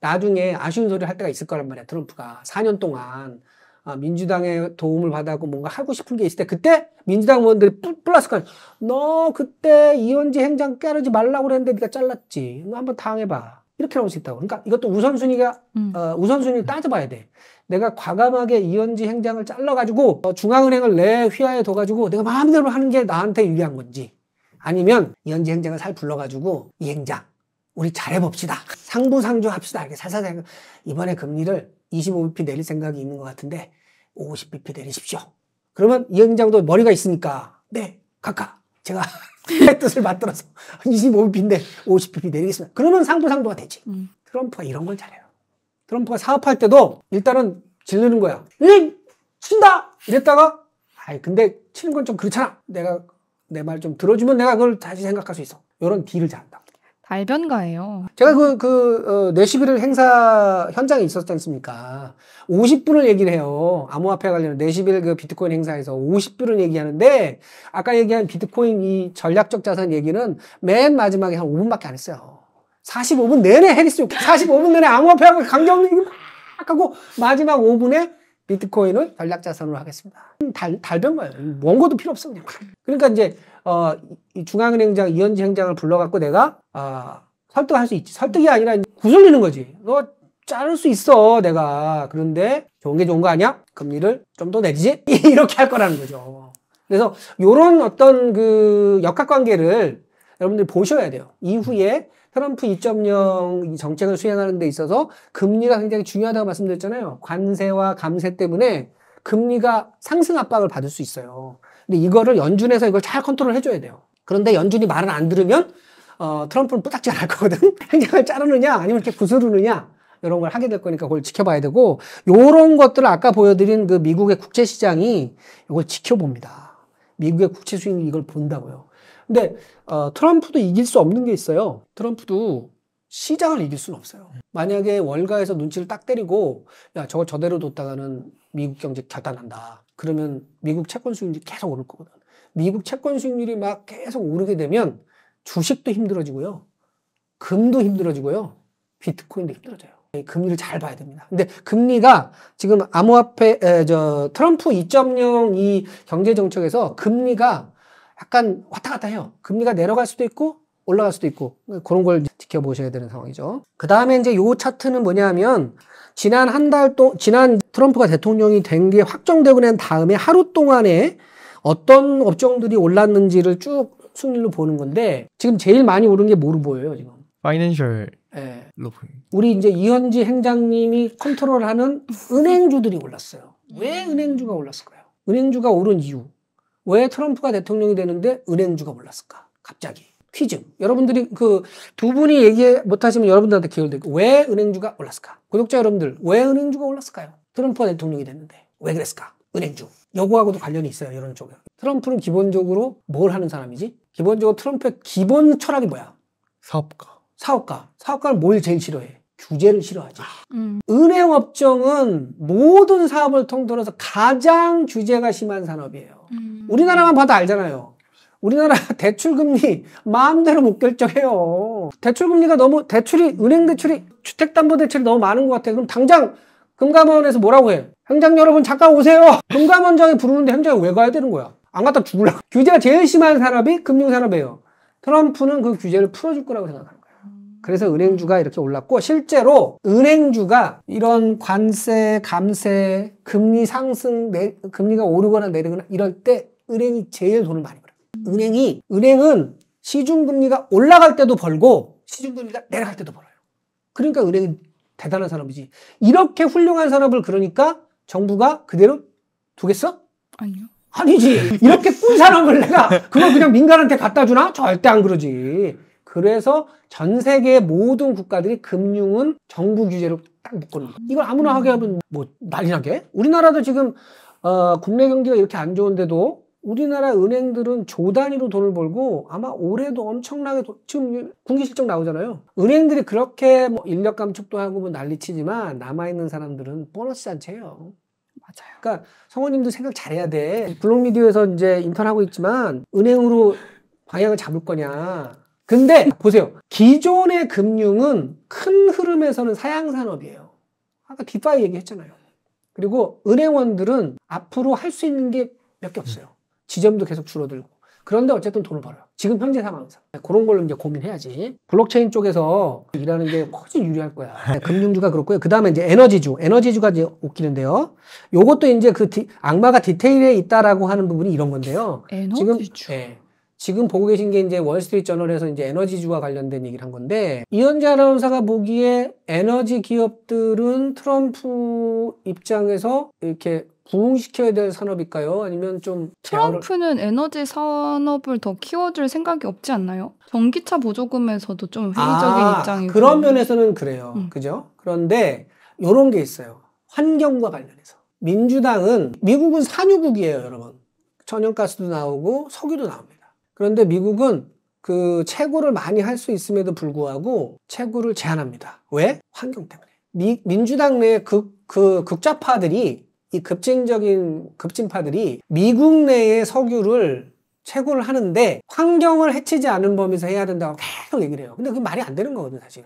나중에 아쉬운 소리를 할 때가 있을 거란 말이야. 트럼프가. 4년 동안 아, 민주당의 도움을 받아고 뭔가 하고 싶은 게 있을 때 그때 민주당 의원들이 플러스가 너 그때 이현지 행장 깨르지 말라고 그랬는데 네가 잘랐지. 너 한번 당해봐. 이렇게 나올 수 있다고. 그러니까 이것도 우선순위가 음. 어, 우선순위를 따져봐야 돼. 내가 과감하게 이현지 행장을 잘라가지고 어, 중앙은행을 내 휘하에 둬가지고 내가 마음대로 하는 게 나한테 유리한 건지 아니면 이현지 행장을 잘 불러가지고 이 행장 우리 잘해봅시다. 상부상조합시다. 이렇게 살살 이번에 금리를 25bp 내릴 생각이 있는 것 같은데 50bp 내리십시오. 그러면 이영장도 머리가 있으니까 네 각하 제가 (laughs) 뜻을 맞들어서 25bp인데 50bp 내리겠습니다. 그러면 상부상부가 되지. 음. 트럼프가 이런 걸 잘해요. 트럼프가 사업할 때도 일단은 질르는 거야. 이 친다 이랬다가 아이 근데 치는 건 좀 그렇잖아. 내가 내 말 좀 들어주면 내가 그걸 다시 생각할 수 있어. 이런 딜을 잘한다. 달변가예요. 제가 그, 그, 어, 내시비를 행사 현장에 있었지 않습니까? 50분을 얘기를 해요. 암호화폐 관련 내시빌 그 비트코인 행사에서 50분을 얘기하는데, 아까 얘기한 비트코인 이 전략적 자산 얘기는 맨 마지막에 한 5분밖에 안 했어요. 45분 내내 해리스, 45분 내내 암호화폐하고 강경 얘기 막 하고, 마지막 5분에 비트코인을 전략자산으로 하겠습니다. 달, 달변가예요. 원고도 필요 없어, 그냥. 그러니까 이제, 어, 이 중앙은행장 이현지 행장을 불러갖고 내가 아 설득할 수 있지. 설득이 아니라 구슬리는 거지. 너 자를 수 있어 내가. 그런데 좋은 게 좋은 거 아니야? 금리를 좀 더 내리지? (laughs) 이렇게 할 거라는 거죠. 그래서 요런 어떤 그 역학관계를 여러분들 보셔야 돼요. 이후에 트럼프 2.0 정책을 수행하는 데 있어서 금리가 굉장히 중요하다고 말씀드렸잖아요. 관세와 감세 때문에 금리가 상승 압박을 받을 수 있어요. 근데 이거를 연준에서 이걸 잘 컨트롤 해줘야 돼요. 그런데 연준이 말을 안 들으면 어, 트럼프는 뿌딱지 안할 거거든. (laughs) 행정을 자르느냐 아니면 이렇게 구스르느냐 이런 걸 하게 될 거니까 그걸 지켜봐야 되고 요런 것들을 아까 보여드린 그 미국의 국채 시장이 이걸 지켜봅니다. 미국의 국채 수익 이걸 본다고요. 근데 어, 트럼프도 이길 수 없는 게 있어요. 트럼프도 시장을 이길 수는 없어요. 만약에 월가에서 눈치를 딱 때리고 야 저거 저대로 뒀다가는 미국 경제 결단한다. 그러면 미국 채권 수익률이 계속 오를 거거든. 미국 채권 수익률이 막 계속 오르게 되면 주식도 힘들어지고요. 금도 힘들어지고요. 비트코인도 힘들어져요. 금리를 잘 봐야 됩니다. 근데 금리가 지금 암호화폐 에, 저 트럼프 2.0 이 경제 정책에서 금리가 약간 왔다 갔다 해요. 금리가 내려갈 수도 있고 올라갈 수도 있고 그런 걸 지켜보셔야 되는 상황이죠. 그 다음에 이제 요 차트는 뭐냐면 지난 한 달동 지난 트럼프가 대통령이 된 게 확정되고 난 다음에 하루 동안에 어떤 업종들이 올랐는지를 쭉 순위로 보는 건데 지금 제일 많이 오른 게 뭐로 보여요 지금? 파이낸셜 예. 로프. 우리 이제 이현지 행장님이 컨트롤하는 은행주들이 올랐어요. 왜 음. 은행주가 올랐을까요? 은행주가 오른 이유. 왜 트럼프가 대통령이 되는데 은행주가 올랐을까? 갑자기. 퀴즈. 여러분들이 그 두 분이 얘기 못하시면 여러분들한테 기회를 드릴게요. 왜 은행주가 올랐을까? 구독자 여러분들, 왜 은행주가 올랐을까요? 트럼프 대통령이 됐는데. 왜 그랬을까? 은행주. 여고하고도 관련이 있어요, 이런 쪽에. 트럼프는 기본적으로 뭘 하는 사람이지? 기본적으로 트럼프의 기본 철학이 뭐야? 사업가. 사업가. 사업가는 뭘 제일 싫어해? 규제를 싫어하지. 아. 음. 은행 업종은 모든 사업을 통틀어서 가장 규제가 심한 산업이에요. 음. 우리나라만 봐도 알잖아요. 우리나라 (laughs) 대출금리 마음대로 못 결정해요. 대출금리가 너무 대출이 은행 대출이 주택담보대출이 너무 많은 것 같아요. 그럼 당장 금감원에서 뭐라고 해요? 행장 여러분 잠깐 오세요. 금감원장이 부르는데 행장이 왜 가야 되는 거야? 안 갔다 죽려고 (laughs) 규제가 제일 심한 산업이 금융산업이에요. 트럼프는 그 규제를 풀어줄 거라고 생각하는 거예요. 그래서 은행주가 이렇게 올랐고 실제로 은행주가 이런 관세, 감세, 금리 상승, 내, 금리가 오르거나 내리거나 이럴 때 은행이 제일 돈을 많이 은행이 은행은 시중금리가 올라갈 때도 벌고 시중금리가 내려갈 때도 벌어요. 그러니까 은행은 대단한 산업이지. 이렇게 훌륭한 산업을 그러니까 정부가 그대로 두겠어? 아니요. 아니지. 이렇게 꿀 산업을 내가 그걸 그냥 민간한테 갖다 주나? 절대 안 그러지. 그래서 전 세계 모든 국가들이 금융은 정부 규제로 딱 묶어놓은 거야. 이걸 아무나 하게 하면 뭐 난리 나게? 우리나라도 지금 어, 국내 경기가 이렇게 안 좋은데도 우리나라 은행들은 조 단위로 돈을 벌고 아마 올해도 엄청나게 도, 지금 분기 실적 나오잖아요. 은행들이 그렇게 뭐 인력 감축도 하고 뭐 난리치지만 남아 있는 사람들은 보너스 안채요 맞아요. 그러니까 성원님도 생각 잘해야 돼. 블록미디어에서 이제 인턴하고 있지만 은행으로 방향을 잡을 거냐. 근데 보세요. 기존의 금융은 큰 흐름에서는 사양 산업이에요. 아까 디파이 얘기했잖아요. 그리고 은행원들은 앞으로 할 수 있는 게 몇 개 없어요. 지점도 계속 줄어들고 그런데 어쨌든 돈을 벌어요. 지금 현재 상황에서. 네, 그런 걸로 이제 고민해야지. 블록체인 쪽에서 일하는 게 훨씬 유리할 거야. 네, 금융주가 그렇고요. 그 다음에 이제 에너지주. 에너지주가 이제 웃기는데요. 요것도 이제 그 디, 악마가 디테일에 있다라고 하는 부분이 이런 건데요. 에너지주. 지금, 네. 지금 보고 계신 게 이제 월스트리트 저널에서 이제 에너지주와 관련된 얘기를 한 건데 이현재 아나운서가 보기에 에너지 기업들은 트럼프 입장에서 이렇게 부흥시켜야 될 산업일까요? 아니면 좀 트럼프는 제어를... 에너지 산업을 더 키워줄 생각이 없지 않나요? 전기차 보조금에서도 좀 회의적인 아, 입장이고 그런 면에서는 그래요. 음. 그죠? 그런데 이런 게 있어요. 환경과 관련해서 민주당은 미국은 산유국이에요, 여러분. 천연가스도 나오고 석유도 나옵니다. 그런데 미국은 그 채굴을 많이 할 수 있음에도 불구하고 채굴을 제한합니다. 왜? 환경 때문에. 미, 민주당 내 극, 그 극좌파들이 이 급진적인 급진파들이 미국 내의 석유를 채굴을 하는데 환경을 해치지 않은 범위에서 해야 된다고 계속 얘기를 해요. 근데 그게 말이 안 되는 거거든요, 사실.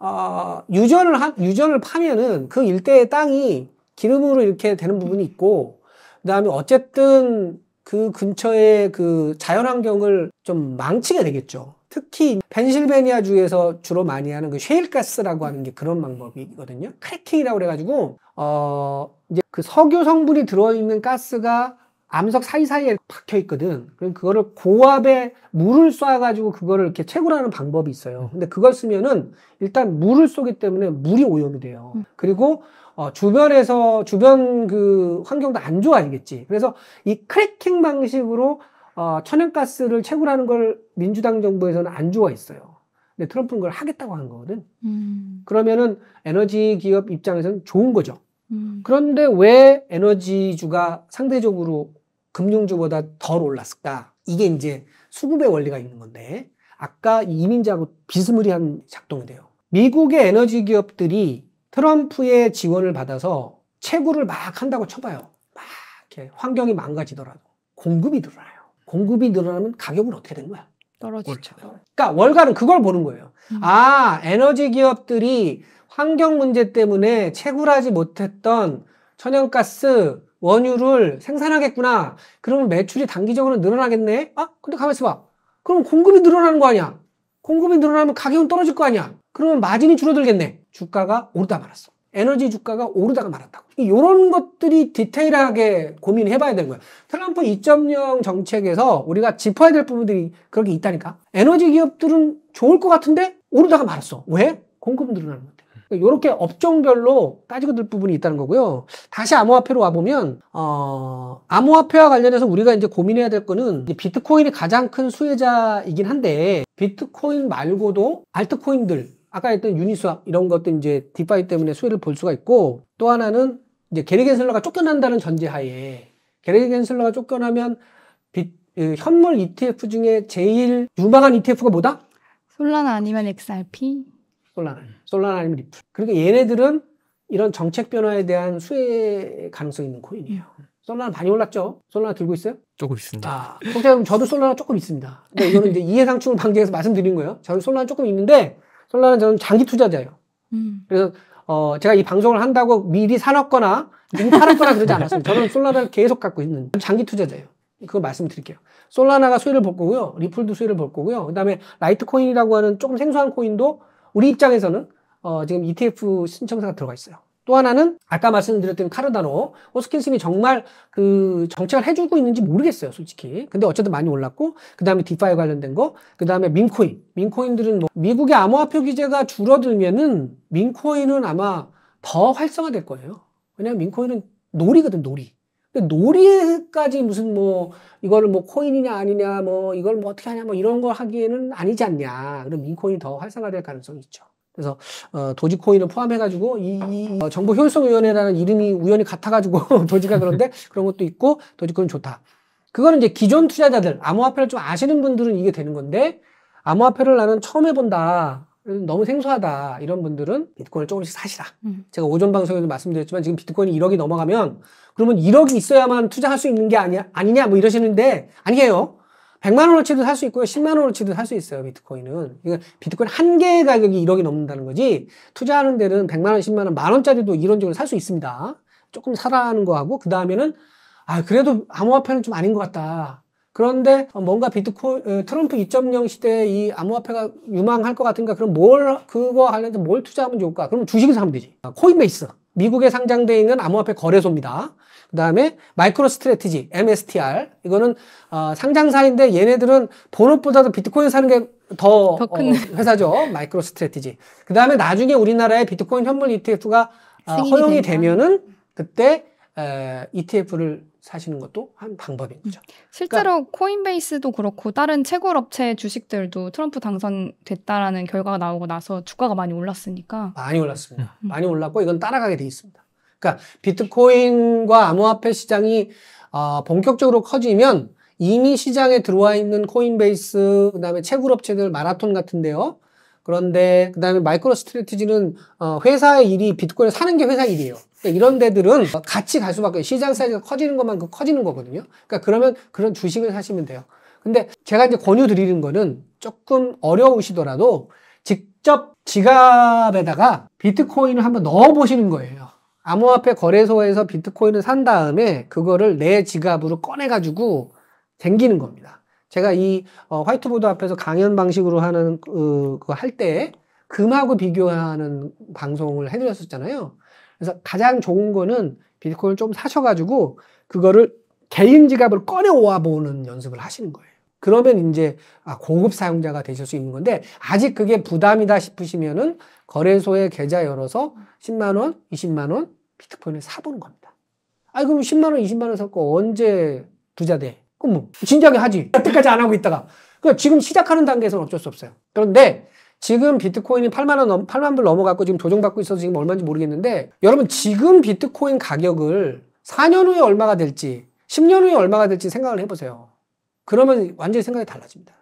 어, 유전을 하, 유전을 파면은 그 일대의 땅이 기름으로 이렇게 되는 부분이 있고 그다음에 어쨌든 그근처에그 자연환경을 좀 망치게 되겠죠. 특히 펜실베니아 주에서 주로 많이 하는 그 쉐일가스라고 하는 게 그런 방법이거든요. 크래킹이라고 그래가지고 어, 이제 그 석유 성분이 들어있는 가스가 암석 사이사이에 박혀 있거든. 그럼 그거를 고압에 물을 쏴가지고 그거를 이렇게 채굴하는 방법이 있어요. 음. 근데 그걸 쓰면은 일단 물을 쏘기 때문에 물이 오염이 돼요. 음. 그리고 어, 주변에서 주변 그 환경도 안 좋아지겠지. 그래서 이 크래킹 방식으로 어, 천연가스를 채굴하는 걸 민주당 정부에서는 안 좋아했어요. 근데 트럼프는 그걸 하겠다고 한 거거든. 음. 그러면은 에너지 기업 입장에서는 좋은 거죠. 음. 그런데 왜 에너지주가 상대적으로 금융주보다 덜 올랐을까? 이게 이제 수급의 원리가 있는 건데 아까 이민자하고 비스무리한 작동이 돼요. 미국의 에너지 기업들이 트럼프의 지원을 받아서 채굴을 막 한다고 쳐봐요. 막 이렇게 환경이 망가지더라도 공급이 늘어나요. 공급이 늘어나면 가격은 어떻게 되 거야? 떨어지죠. 그러니까 월가는 그걸 보는 거예요. 음. 아 에너지 기업들이 환경 문제 때문에 채굴하지 못했던 천연가스, 원유를 생산하겠구나. 그러면 매출이 단기적으로 늘어나겠네? 아, 근데 가만있어 봐. 그럼 공급이 늘어나는 거 아니야? 공급이 늘어나면 가격은 떨어질 거 아니야? 그러면 마진이 줄어들겠네. 주가가 오르다 말았어. 에너지 주가가 오르다가 말았다고. 이런 것들이 디테일하게 고민해 봐야 되는 거야. 트럼프 2.0 정책에서 우리가 짚어야 될 부분들이 그렇게 있다니까. 에너지 기업들은 좋을 것 같은데 오르다가 말았어. 왜? 공급 늘어나는 거야. 이렇게 그러니까 업종별로 따지고 들 부분이 있다는 거고요. 다시 암호화폐로 와보면 어, 암호화폐와 관련해서 우리가 이제 고민해야 될 거는 비트코인이 가장 큰 수혜자이긴 한데 비트코인 말고도 알트코인들 아까 했던 유니스왑 이런 것도 이제 디파이 때문에 수혜를 볼 수가 있고 또 하나는 이제 게리 겐슬러가 쫓겨난다는 전제하에 게리 겐슬러가 쫓겨나면 비, 그 현물 ETF 중에 제일 유망한 ETF가 뭐다? 솔라나 아니면 XRP? 솔라나, 음. 솔라나 아니면 리플. 그리고 그러니까 얘네들은 이런 정책 변화에 대한 수혜 가능성이 있는 코인이에요. 음. 솔라나 많이 올랐죠? 솔라나 들고 있어요? 조금 있습니다. 아, 그럼 저도 솔라나 조금 있습니다. 근데 이거는 이제 이해상충을 방지해서 말씀드린 거예요. 저는 솔라나 조금 있는데 솔라나 저는 장기 투자자예요. 음. 그래서 어, 제가 이 방송을 한다고 미리 사놨거나 미리 팔았거나 그러지 않았습니다. 저는 솔라나를 계속 갖고 있는 장기 투자자예요. 그거 말씀드릴게요. 솔라나가 수혜를 볼 거고요. 리플도 수혜를 볼 거고요. 그다음에 라이트코인이라고 하는 조금 생소한 코인도 우리 입장에서는 어, 지금 ETF 신청서가 들어가 있어요. 또 하나는 아까 말씀드렸던 카르다노 호스킨슨이 정말 그 정책을 해주고 있는지 모르겠어요 솔직히 근데 어쨌든 많이 올랐고 그 다음에 디파이 관련된 거그 다음에 민코인 민코인들은 뭐 미국의 암호화폐 규제가 줄어들면은 민코인은 아마 더 활성화될 거예요 왜냐하면 민코인은 놀이거든 놀이 그 놀이까지 무슨 뭐 이거를 뭐 코인이냐 아니냐 뭐 이걸 뭐 어떻게 하냐 뭐 이런 걸 하기에는 아니지 않냐. 그럼 민코인이 더 활성화될 가능성이 있죠. 그래서 어, 도지코인을 포함해가지고 이, 이 어, 정보 효율성위원회라는 이름이 우연히 같아가지고 (laughs) 도지가 그런데 그런 것도 있고 도지코인 좋다. 그거는 이제 기존 투자자들 암호화폐를 좀 아시는 분들은 이게 되는 건데 암호화폐를 나는 처음 해본다. 너무 생소하다 이런 분들은 비트코인을 조금씩 사시라. 음. 제가 오전 방송에도 말씀드렸지만 지금 비트코인이 1억이 넘어가면 그러면 1억이 있어야만 투자할 수 있는 게아니 아니냐 뭐 이러시는데 아니에요. 100만 원어치도 살 수 있고요. 10만 원어치도 살 수 있어요. 비트코인은. 그러니까 비트코인 한 개의 가격이 1억이 넘는다는 거지 투자하는 데는 100만 원, 10만 원, 만 원짜리도 이런저런 살수 있습니다. 조금 사라는 거하고 그 다음에는 아 그래도 암호화폐는 좀 아닌 것 같다. 그런데 뭔가 비트코인 어, 트럼프 2.0 시대에 이 암호화폐가 유망할 것 같은가 그럼 뭘 그거 관련해서 뭘 투자하면 좋을까? 그럼 주식을 사면 되지. 아, 코인베이스 미국에 상장돼 있는 암호화폐 거래소입니다. 그 다음에 마이크로 스트레티지 MSTR 이거는 어, 상장사인데 얘네들은 본업보다도 비트코인 사는 게더 어, 큰... 어, (laughs) 회사죠 마이크로 스트레티지 그 다음에 나중에 우리나라에 비트코인 현물 ETF가 어, 아, 허용이 되면. 되면은 그때 에, ETF를 사시는 것도 한 방법인 거죠. 음. 실제로 그러니까, 코인베이스도 그렇고 다른 채굴 업체 주식들도 트럼프 당선됐다라는 결과가 나오고 나서 주가가 많이 올랐으니까 많이 올랐습니다. 음, 음. 많이 올랐고 이건 따라가게 돼 있습니다. 그러니까 비트코인과 암호화폐 시장이 어, 본격적으로 커지면 이미 시장에 들어와 있는 코인베이스 그다음에 채굴 업체들 마라톤 같은데요. 그런데 그다음에 마이크로 스트레티지는 어, 회사의 일이 비트코인을 사는 게 회사 일이에요. 그러니까 이런 데들은 같이 갈 수밖에 없어요. 시장 사이즈가 커지는 것만큼 그 커지는 거거든요. 그러니까 그러면 그런 주식을 사시면 돼요. 근데 제가 이제 권유 드리는 거는 조금 어려우시더라도 직접 지갑에다가 비트코인을 한번 넣어 보시는 거예요. 암호화폐 거래소에서 비트코인을 산 다음에 그거를 내 지갑으로 꺼내 가지고 댕기는 겁니다. 제가 이 어, 화이트보드 앞에서 강연 방식으로 하는 그 할 때 금하고 비교하는 방송을 해드렸었잖아요. 그래서 가장 좋은 거는 비트코인을 좀 사셔가지고 그거를 개인 지갑을 꺼내와 보는 연습을 하시는 거예요. 그러면 이제 아, 고급 사용자가 되실 수 있는 건데 아직 그게 부담이다 싶으시면은 거래소에 계좌 열어서 10만 원, 20만 원 비트코인을 사보는 겁니다. 아 그럼 10만 원, 20만 원사고 언제 부자 돼? 그럼 뭐 진작에 하지. 여태까지 안 하고 있다가. 그러니까 지금 시작하는 단계에서는 어쩔 수 없어요. 그런데 지금 비트코인이 8만 원 넘, 8만 불 넘어갔고 지금 조정받고 있어서 지금 얼마인지 모르겠는데 여러분 지금 비트코인 가격을 4년 후에 얼마가 될지 10년 후에 얼마가 될지 생각을 해보세요. 그러면 완전히 생각이 달라집니다.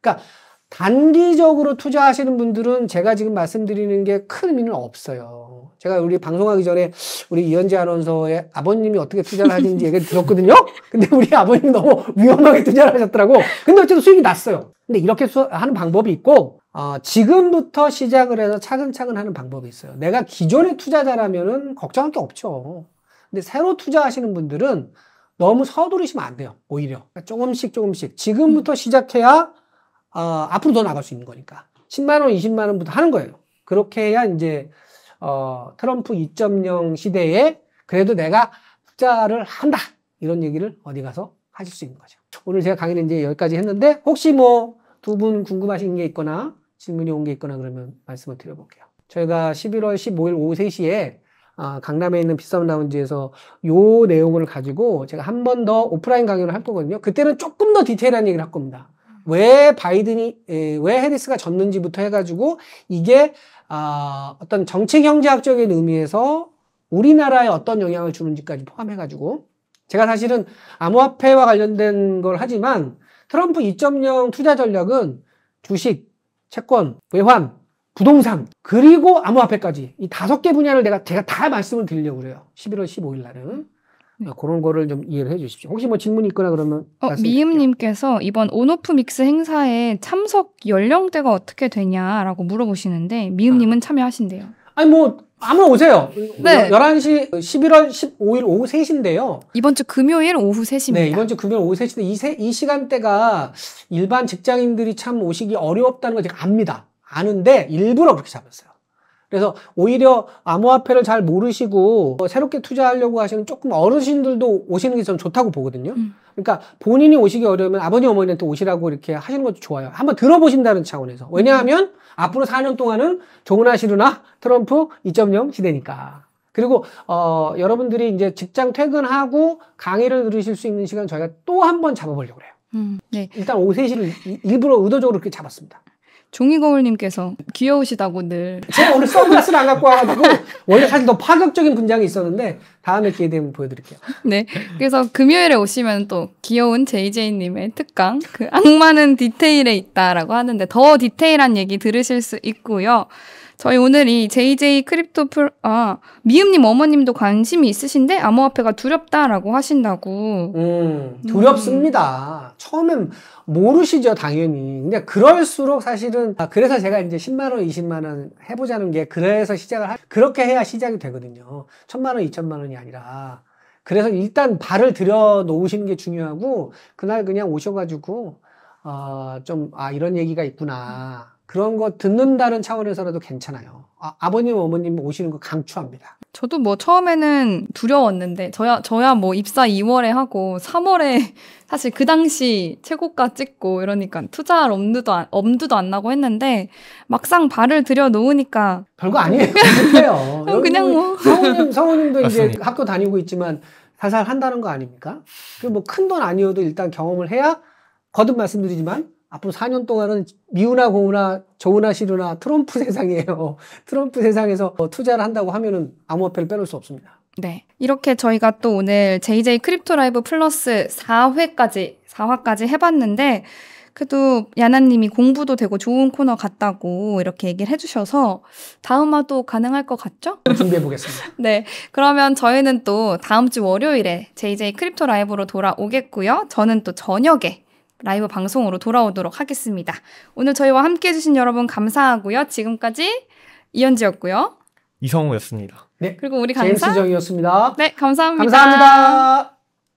그러니까 단기적으로 투자하시는 분들은 제가 지금 말씀드리는 게 큰 의미는 없어요. 제가 우리 방송하기 전에 우리 이현재 아나운서의 아버님이 어떻게 투자를 하시는지 얘기를 들었거든요. (laughs) 근데 우리 아버님 너무 위험하게 투자를 하셨더라고. 근데 어쨌든 수익이 났어요. 근데 이렇게 하는 방법이 있고 어, 지금부터 시작을 해서 차근차근 하는 방법이 있어요. 내가 기존의 투자자라면 걱정할 게 없죠. 근데 새로 투자하시는 분들은 너무 서두르시면 안 돼요. 오히려 조금씩 조금씩 지금부터 음. 시작해야 어, 앞으로 더 나갈 수 있는 거니까 10만 원, 20만 원부터 하는 거예요. 그렇게 해야 이제 어, 트럼프 2.0 시대에 그래도 내가 투자를 한다 이런 얘기를 어디 가서 하실 수 있는 거죠. 오늘 제가 강의는 이제 여기까지 했는데 혹시 뭐 두 분 궁금하신 게 있거나 질문이 온 게 있거나 그러면 말씀을 드려볼게요. 저희가 11월 15일 오후 3시에 아, 강남에 있는 비썸 라운지에서 요 내용을 가지고 제가 한 번 더 오프라인 강연을 할 거거든요. 그때는 조금 더 디테일한 얘기를 할 겁니다. 왜 바이든이 왜 해리스가 졌는지부터 해가지고 이게 아, 어떤 정책 경제학적인 의미에서 우리나라에 어떤 영향을 주는지까지 포함해가지고 제가 사실은 암호화폐와 관련된 걸 하지만 트럼프 2.0 투자 전략은 주식, 채권, 외환, 부동산, 그리고 암호화폐까지 이 다섯 개 분야를 내가 제가 다 말씀을 드리려고 그래요. 11월 15일 날은. 네. 아, 그런 거를 좀 이해를 해주십시오. 혹시 뭐 질문이 있거나 그러면 어, 미음님께서 이번 온오프 믹스 행사에 참석 연령대가 어떻게 되냐라고 물어보시는데 미음님은 아. 참여하신대요. 아니 뭐 아무 오세요. 네. 11시 11월 15일 오후 3시인데요. 이번 주 금요일 오후 3시입니다. 네, 이번 주 금요일 오후 3시인데 이, 세, 이 시간대가 일반 직장인들이 참 오시기 어렵다는 걸 제가 압니다. 아는데 일부러 그렇게 잡았어요. 그래서 오히려 암호화폐를 잘 모르시고 새롭게 투자하려고 하시는 조금 어르신들도 오시는 게 저는 좋다고 보거든요. 음. 그러니까 본인이 오시기 어려우면 아버님 어머니한테 오시라고 이렇게 하시는 것도 좋아요. 한번 들어보신다는 차원에서. 왜냐하면 음. 앞으로 4년 동안은 조은하 시루나 트럼프 2.0 시대니까. 그리고 어 여러분들이 이제 직장 퇴근하고 강의를 들으실 수 있는 시간 저희가 또한번 잡아보려고 그래요 음, 네. 일단 오후 3시를 일부러 의도적으로 그렇게 잡았습니다. 종이거울님께서 귀여우시다고 늘. 제가 오늘 선글라스를 안 갖고 와가지고 원래 사실 더 파격적인 분장이 있었는데 다음에 기회 되면 보여드릴게요. 네. 그래서 금요일에 오시면 또 귀여운 JJ님의 특강 그 악마는 디테일에 있다라고 하는데 더 디테일한 얘기 들으실 수 있고요. 저희 오늘 이 JJ 크립토 풀, 아, 미음님 어머님도 관심이 있으신데 암호화폐가 두렵다라고 하신다고. 음, 음. 두렵습니다. 음. 처음엔 모르시죠, 당연히. 근데 그럴수록 사실은, 아, 그래서 제가 이제 10만원, 20만원 해보자는 게 그래서 시작을, 하, 그렇게 해야 시작이 되거든요. 1 0 0 0만원2 0 0 0만원이 아니라. 그래서 일단 발을 들여 놓으시는 게 중요하고, 그날 그냥 오셔가지고, 어, 좀, 아, 이런 얘기가 있구나. 그런 거 듣는다는 차원에서라도 괜찮아요. 아, 버님 어머님 오시는 거 강추합니다. 저도 뭐 처음에는 두려웠는데 저야 저야 뭐 입사 2월에 하고 3월에 (laughs) 사실 그 당시 최고가 찍고 이러니까 투자할 엄두도 안, 엄두도 안 나고 했는데 막상 발을 들여 놓으니까 별거 아니에요. (laughs) 그래 그냥 뭐 성우님 성우님도 이제 학교 다니고 있지만 사살 한다는 거 아닙니까? 그뭐큰 돈 아니어도 일단 경험을 해야 거듭 말씀드리지만 앞으로 4년 동안은 미우나 고우나 좋으나 싫으나 트럼프 (laughs) 세상이에요. 트럼프 세상에서 투자를 한다고 하면은 암호화폐를 빼놓을 수 없습니다. 네. 이렇게 저희가 또 오늘 JJ 크립토 라이브 플러스 4회까지, 4화까지 해봤는데, 그래도 야나님이 공부도 되고 좋은 코너 같다고 이렇게 얘기를 해주셔서 다음 화도 가능할 것 같죠? 준비해 보겠습니다. (laughs) 네. 그러면 저희는 또 다음 주 월요일에 JJ 크립토 라이브로 돌아오겠고요. 저는 또 저녁에 라이브 방송으로 돌아오도록 하겠습니다. 오늘 저희와 함께 해주신 여러분 감사하고요. 지금까지 이현지였고요. 이성우였습니다. 네. 그리고 우리 강사 제임스 정이었습니다. 네, 감사합니다. 감사합니다.